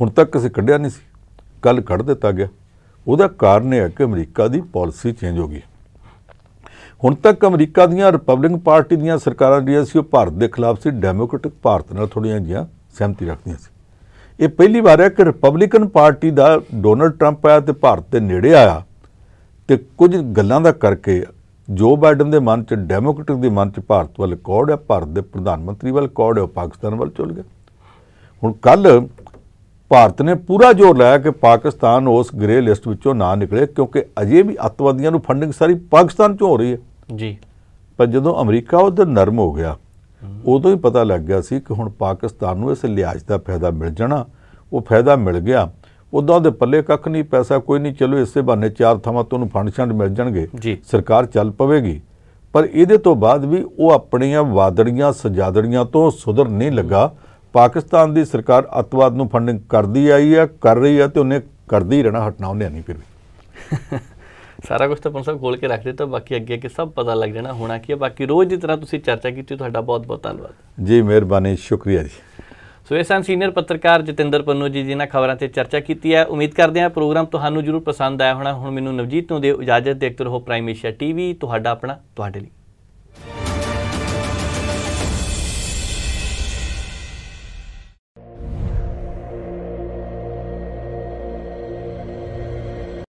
ਹੁਣ ਤੱਕ ਕਿਸੇ ਕੱਢਿਆ ਨਹੀਂ ਸੀ ਕੱਲ ਕੱਢ ਦਿੱਤਾ ਗਿਆ ਉਹਦਾ ਕਾਰਨ ਇਹ ਹੈ ਕਿ ਅਮਰੀਕਾ ਦੀ ਪਾਲਿਸੀ ਚੇਂਜ ਹੋ ਗਈ ਹੁਣ ਤੱਕ ਅਮਰੀਕਾ ਦੀਆਂ ਰਿਪਬਲਿਕਨ ਪਾਰਟੀ ਦੀਆਂ ਸਰਕਾਰਾਂ ਜਿਹੜੀਆਂ ਸੀ ਉਹ ਭਾਰਤ ਦੇ ਖਿਲਾਫ ਸੀ ਡੈਮੋਕ੍ਰੈਟਿਕ ਭਾਰਤ ਨਾਲ ਥੋੜੀਆਂ ਜੀਆਂ ਸਹਿਮਤੀ ਰੱਖਦੀਆਂ ਸੀ ਇਹ ਪਹਿਲੀ ਵਾਰ ਹੈ ਕਿ ਰਿਪਬਲਿਕਨ ਪਾਰਟੀ ਦਾ ਡੋਨਲਡ ਟਰੰਪ ਆਇਆ ਤੇ ਭਾਰਤ ਦੇ ਨੇੜੇ ਆਇਆ ਤੇ ਕੁਝ ਗੱਲਾਂ ਦਾ ਕਰਕੇ ਜੋ ਬਾਈਡਨ ਦੇ ਮਨ 'ਚ ਡੈਮੋਕ੍ਰੈਟਿਕ ਦੇ ਮਨ 'ਚ ਭਾਰਤ ਵੱਲ ਕੌੜ ਹੈ ਭਾਰਤ ਦੇ ਪ੍ਰਧਾਨ ਮੰਤਰੀ ਵੱਲ ਕੌੜ ਹੈ ਪਾਕਿਸਤਾਨ ਵੱਲ ਚੁਲ ਗਿਆ ਹੁਣ ਕੱਲ ਭਾਰਤ ਨੇ ਪੂਰਾ ਜ਼ੋਰ ਲਾਇਆ ਕਿ ਪਾਕਿਸਤਾਨ ਉਸ ਗ੍ਰੇ ਲਿਸਟ ਵਿੱਚੋਂ ਨਾ ਨਿਕਲੇ ਕਿਉਂਕਿ ਅਜੇ ਵੀ ਅੱਤਵਾਦੀਆਂ ਨੂੰ ਫੰਡਿੰਗ ਸਾਰੀ ਪਾਕਿਸਤਾਨ 'ਚੋਂ ਹੋ ਰਹੀ ਹੈ ਜੀ ਪਰ ਜਦੋਂ ਅਮਰੀਕਾ ਉਧਰ ਨਰਮ ਹੋ ਗਿਆ ਉਦੋਂ ਹੀ ਪਤਾ ਲੱਗ ਗਿਆ ਸੀ ਕਿ ਹੁਣ ਪਾਕਿਸਤਾਨ ਨੂੰ ਇਸ ਲਿਆਜ ਦਾ ਫਾਇਦਾ ਮਿਲ ਜਾਣਾ ਉਹ ਫਾਇਦਾ ਮਿਲ ਗਿਆ ਉਦੋਂ ਦੇ ਪੱਲੇ ਕੱਖ ਨਹੀਂ ਪੈਸਾ ਕੋਈ ਨਹੀਂ ਚਲੋ ਇਸੇ ਬਹਾਨੇ ਚਾਰ ਥਾਵਾਂ ਤੋਂ ਉਹਨੂੰ ਫੰਡ ਛੰਡ ਮਿਲ ਜਾਣਗੇ ਸਰਕਾਰ ਚੱਲ ਪਵੇਗੀ ਪਰ ਇਹਦੇ ਤੋਂ ਬਾਅਦ ਵੀ ਉਹ ਆਪਣੀਆਂ ਵਾਦੜੀਆਂ ਸਜਾਦੜੀਆਂ ਤੋਂ ਸੁਧਰ ਨਹੀਂ ਲੱਗਾ ਪਾਕਿਸਤਾਨ ਦੀ ਸਰਕਾਰ ਅਤਵਾਦ ਨੂੰ ਫੰਡਿੰਗ ਕਰਦੀ ਆਈ ਹੈ ਕਰ ਰਹੀ ਹੈ ਤੇ ਉਹਨੇ ਕਰਦੀ ਰਹਿਣਾ ਹਟਣਾ ਉਹਨੇ ਨਹੀਂ ਫਿਰ ਵੀ [LAUGHS] ਸਾਰਾ ਕੁਝ ਤਾਂ ਪੰਨ ਸਾਹਿਬ ਖੋਲ ਕੇ ਰੱਖ ਦਿੱਤਾ ਬਾਕੀ ਅੱਗੇ ਕਿ ਸਭ ਪਤਾ ਲੱਗ ਜਾਣਾ ਹੋਣਾ ਕੀ ਹੈ ਬਾਕੀ ਰੋਜ਼ ਦੀ ਤਰ੍ਹਾਂ ਤੁਸੀਂ ਚਰਚਾ ਕੀਤੀ ਤੁਹਾਡਾ ਬਹੁਤ ਬਹੁਤ ਧੰਨਵਾਦ ਜੀ ਮਿਹਰਬਾਨੀ ਸ਼ੁਕਰੀਆ ਜੀ ਸੋ ਇਹ ਸਨ ਸੀਨੀਅਰ ਪੱਤਰਕਾਰ ਜਤਿੰਦਰ ਪੰਨੂ ਜੀ ਜਿਨ੍ਹਾਂ ਖਬਰਾਂ ਤੇ ਚਰਚਾ ਕੀਤੀ ਹੈ ਉਮੀਦ ਕਰਦੇ ਹਾਂ ਪ੍ਰੋਗਰਾਮ ਤੁਹਾਨੂੰ ਜ਼ਰੂਰ ਪਸੰਦ ਆਇਆ ਹੋਣਾ ਹੁਣ ਮੈਨੂੰ ਨਵਜੀਤ ਨੂੰ ਦੇ ਇਜਾਜ਼ਤ ਦੇਖਦੇ ਰਹੋ ਪ੍ਰਾਈਮ ਏਸ਼ੀਆ ਟੀਵੀ ਤੁਹਾਡਾ ਆਪਣਾ ਤੁਹਾਡੇ ਲਈ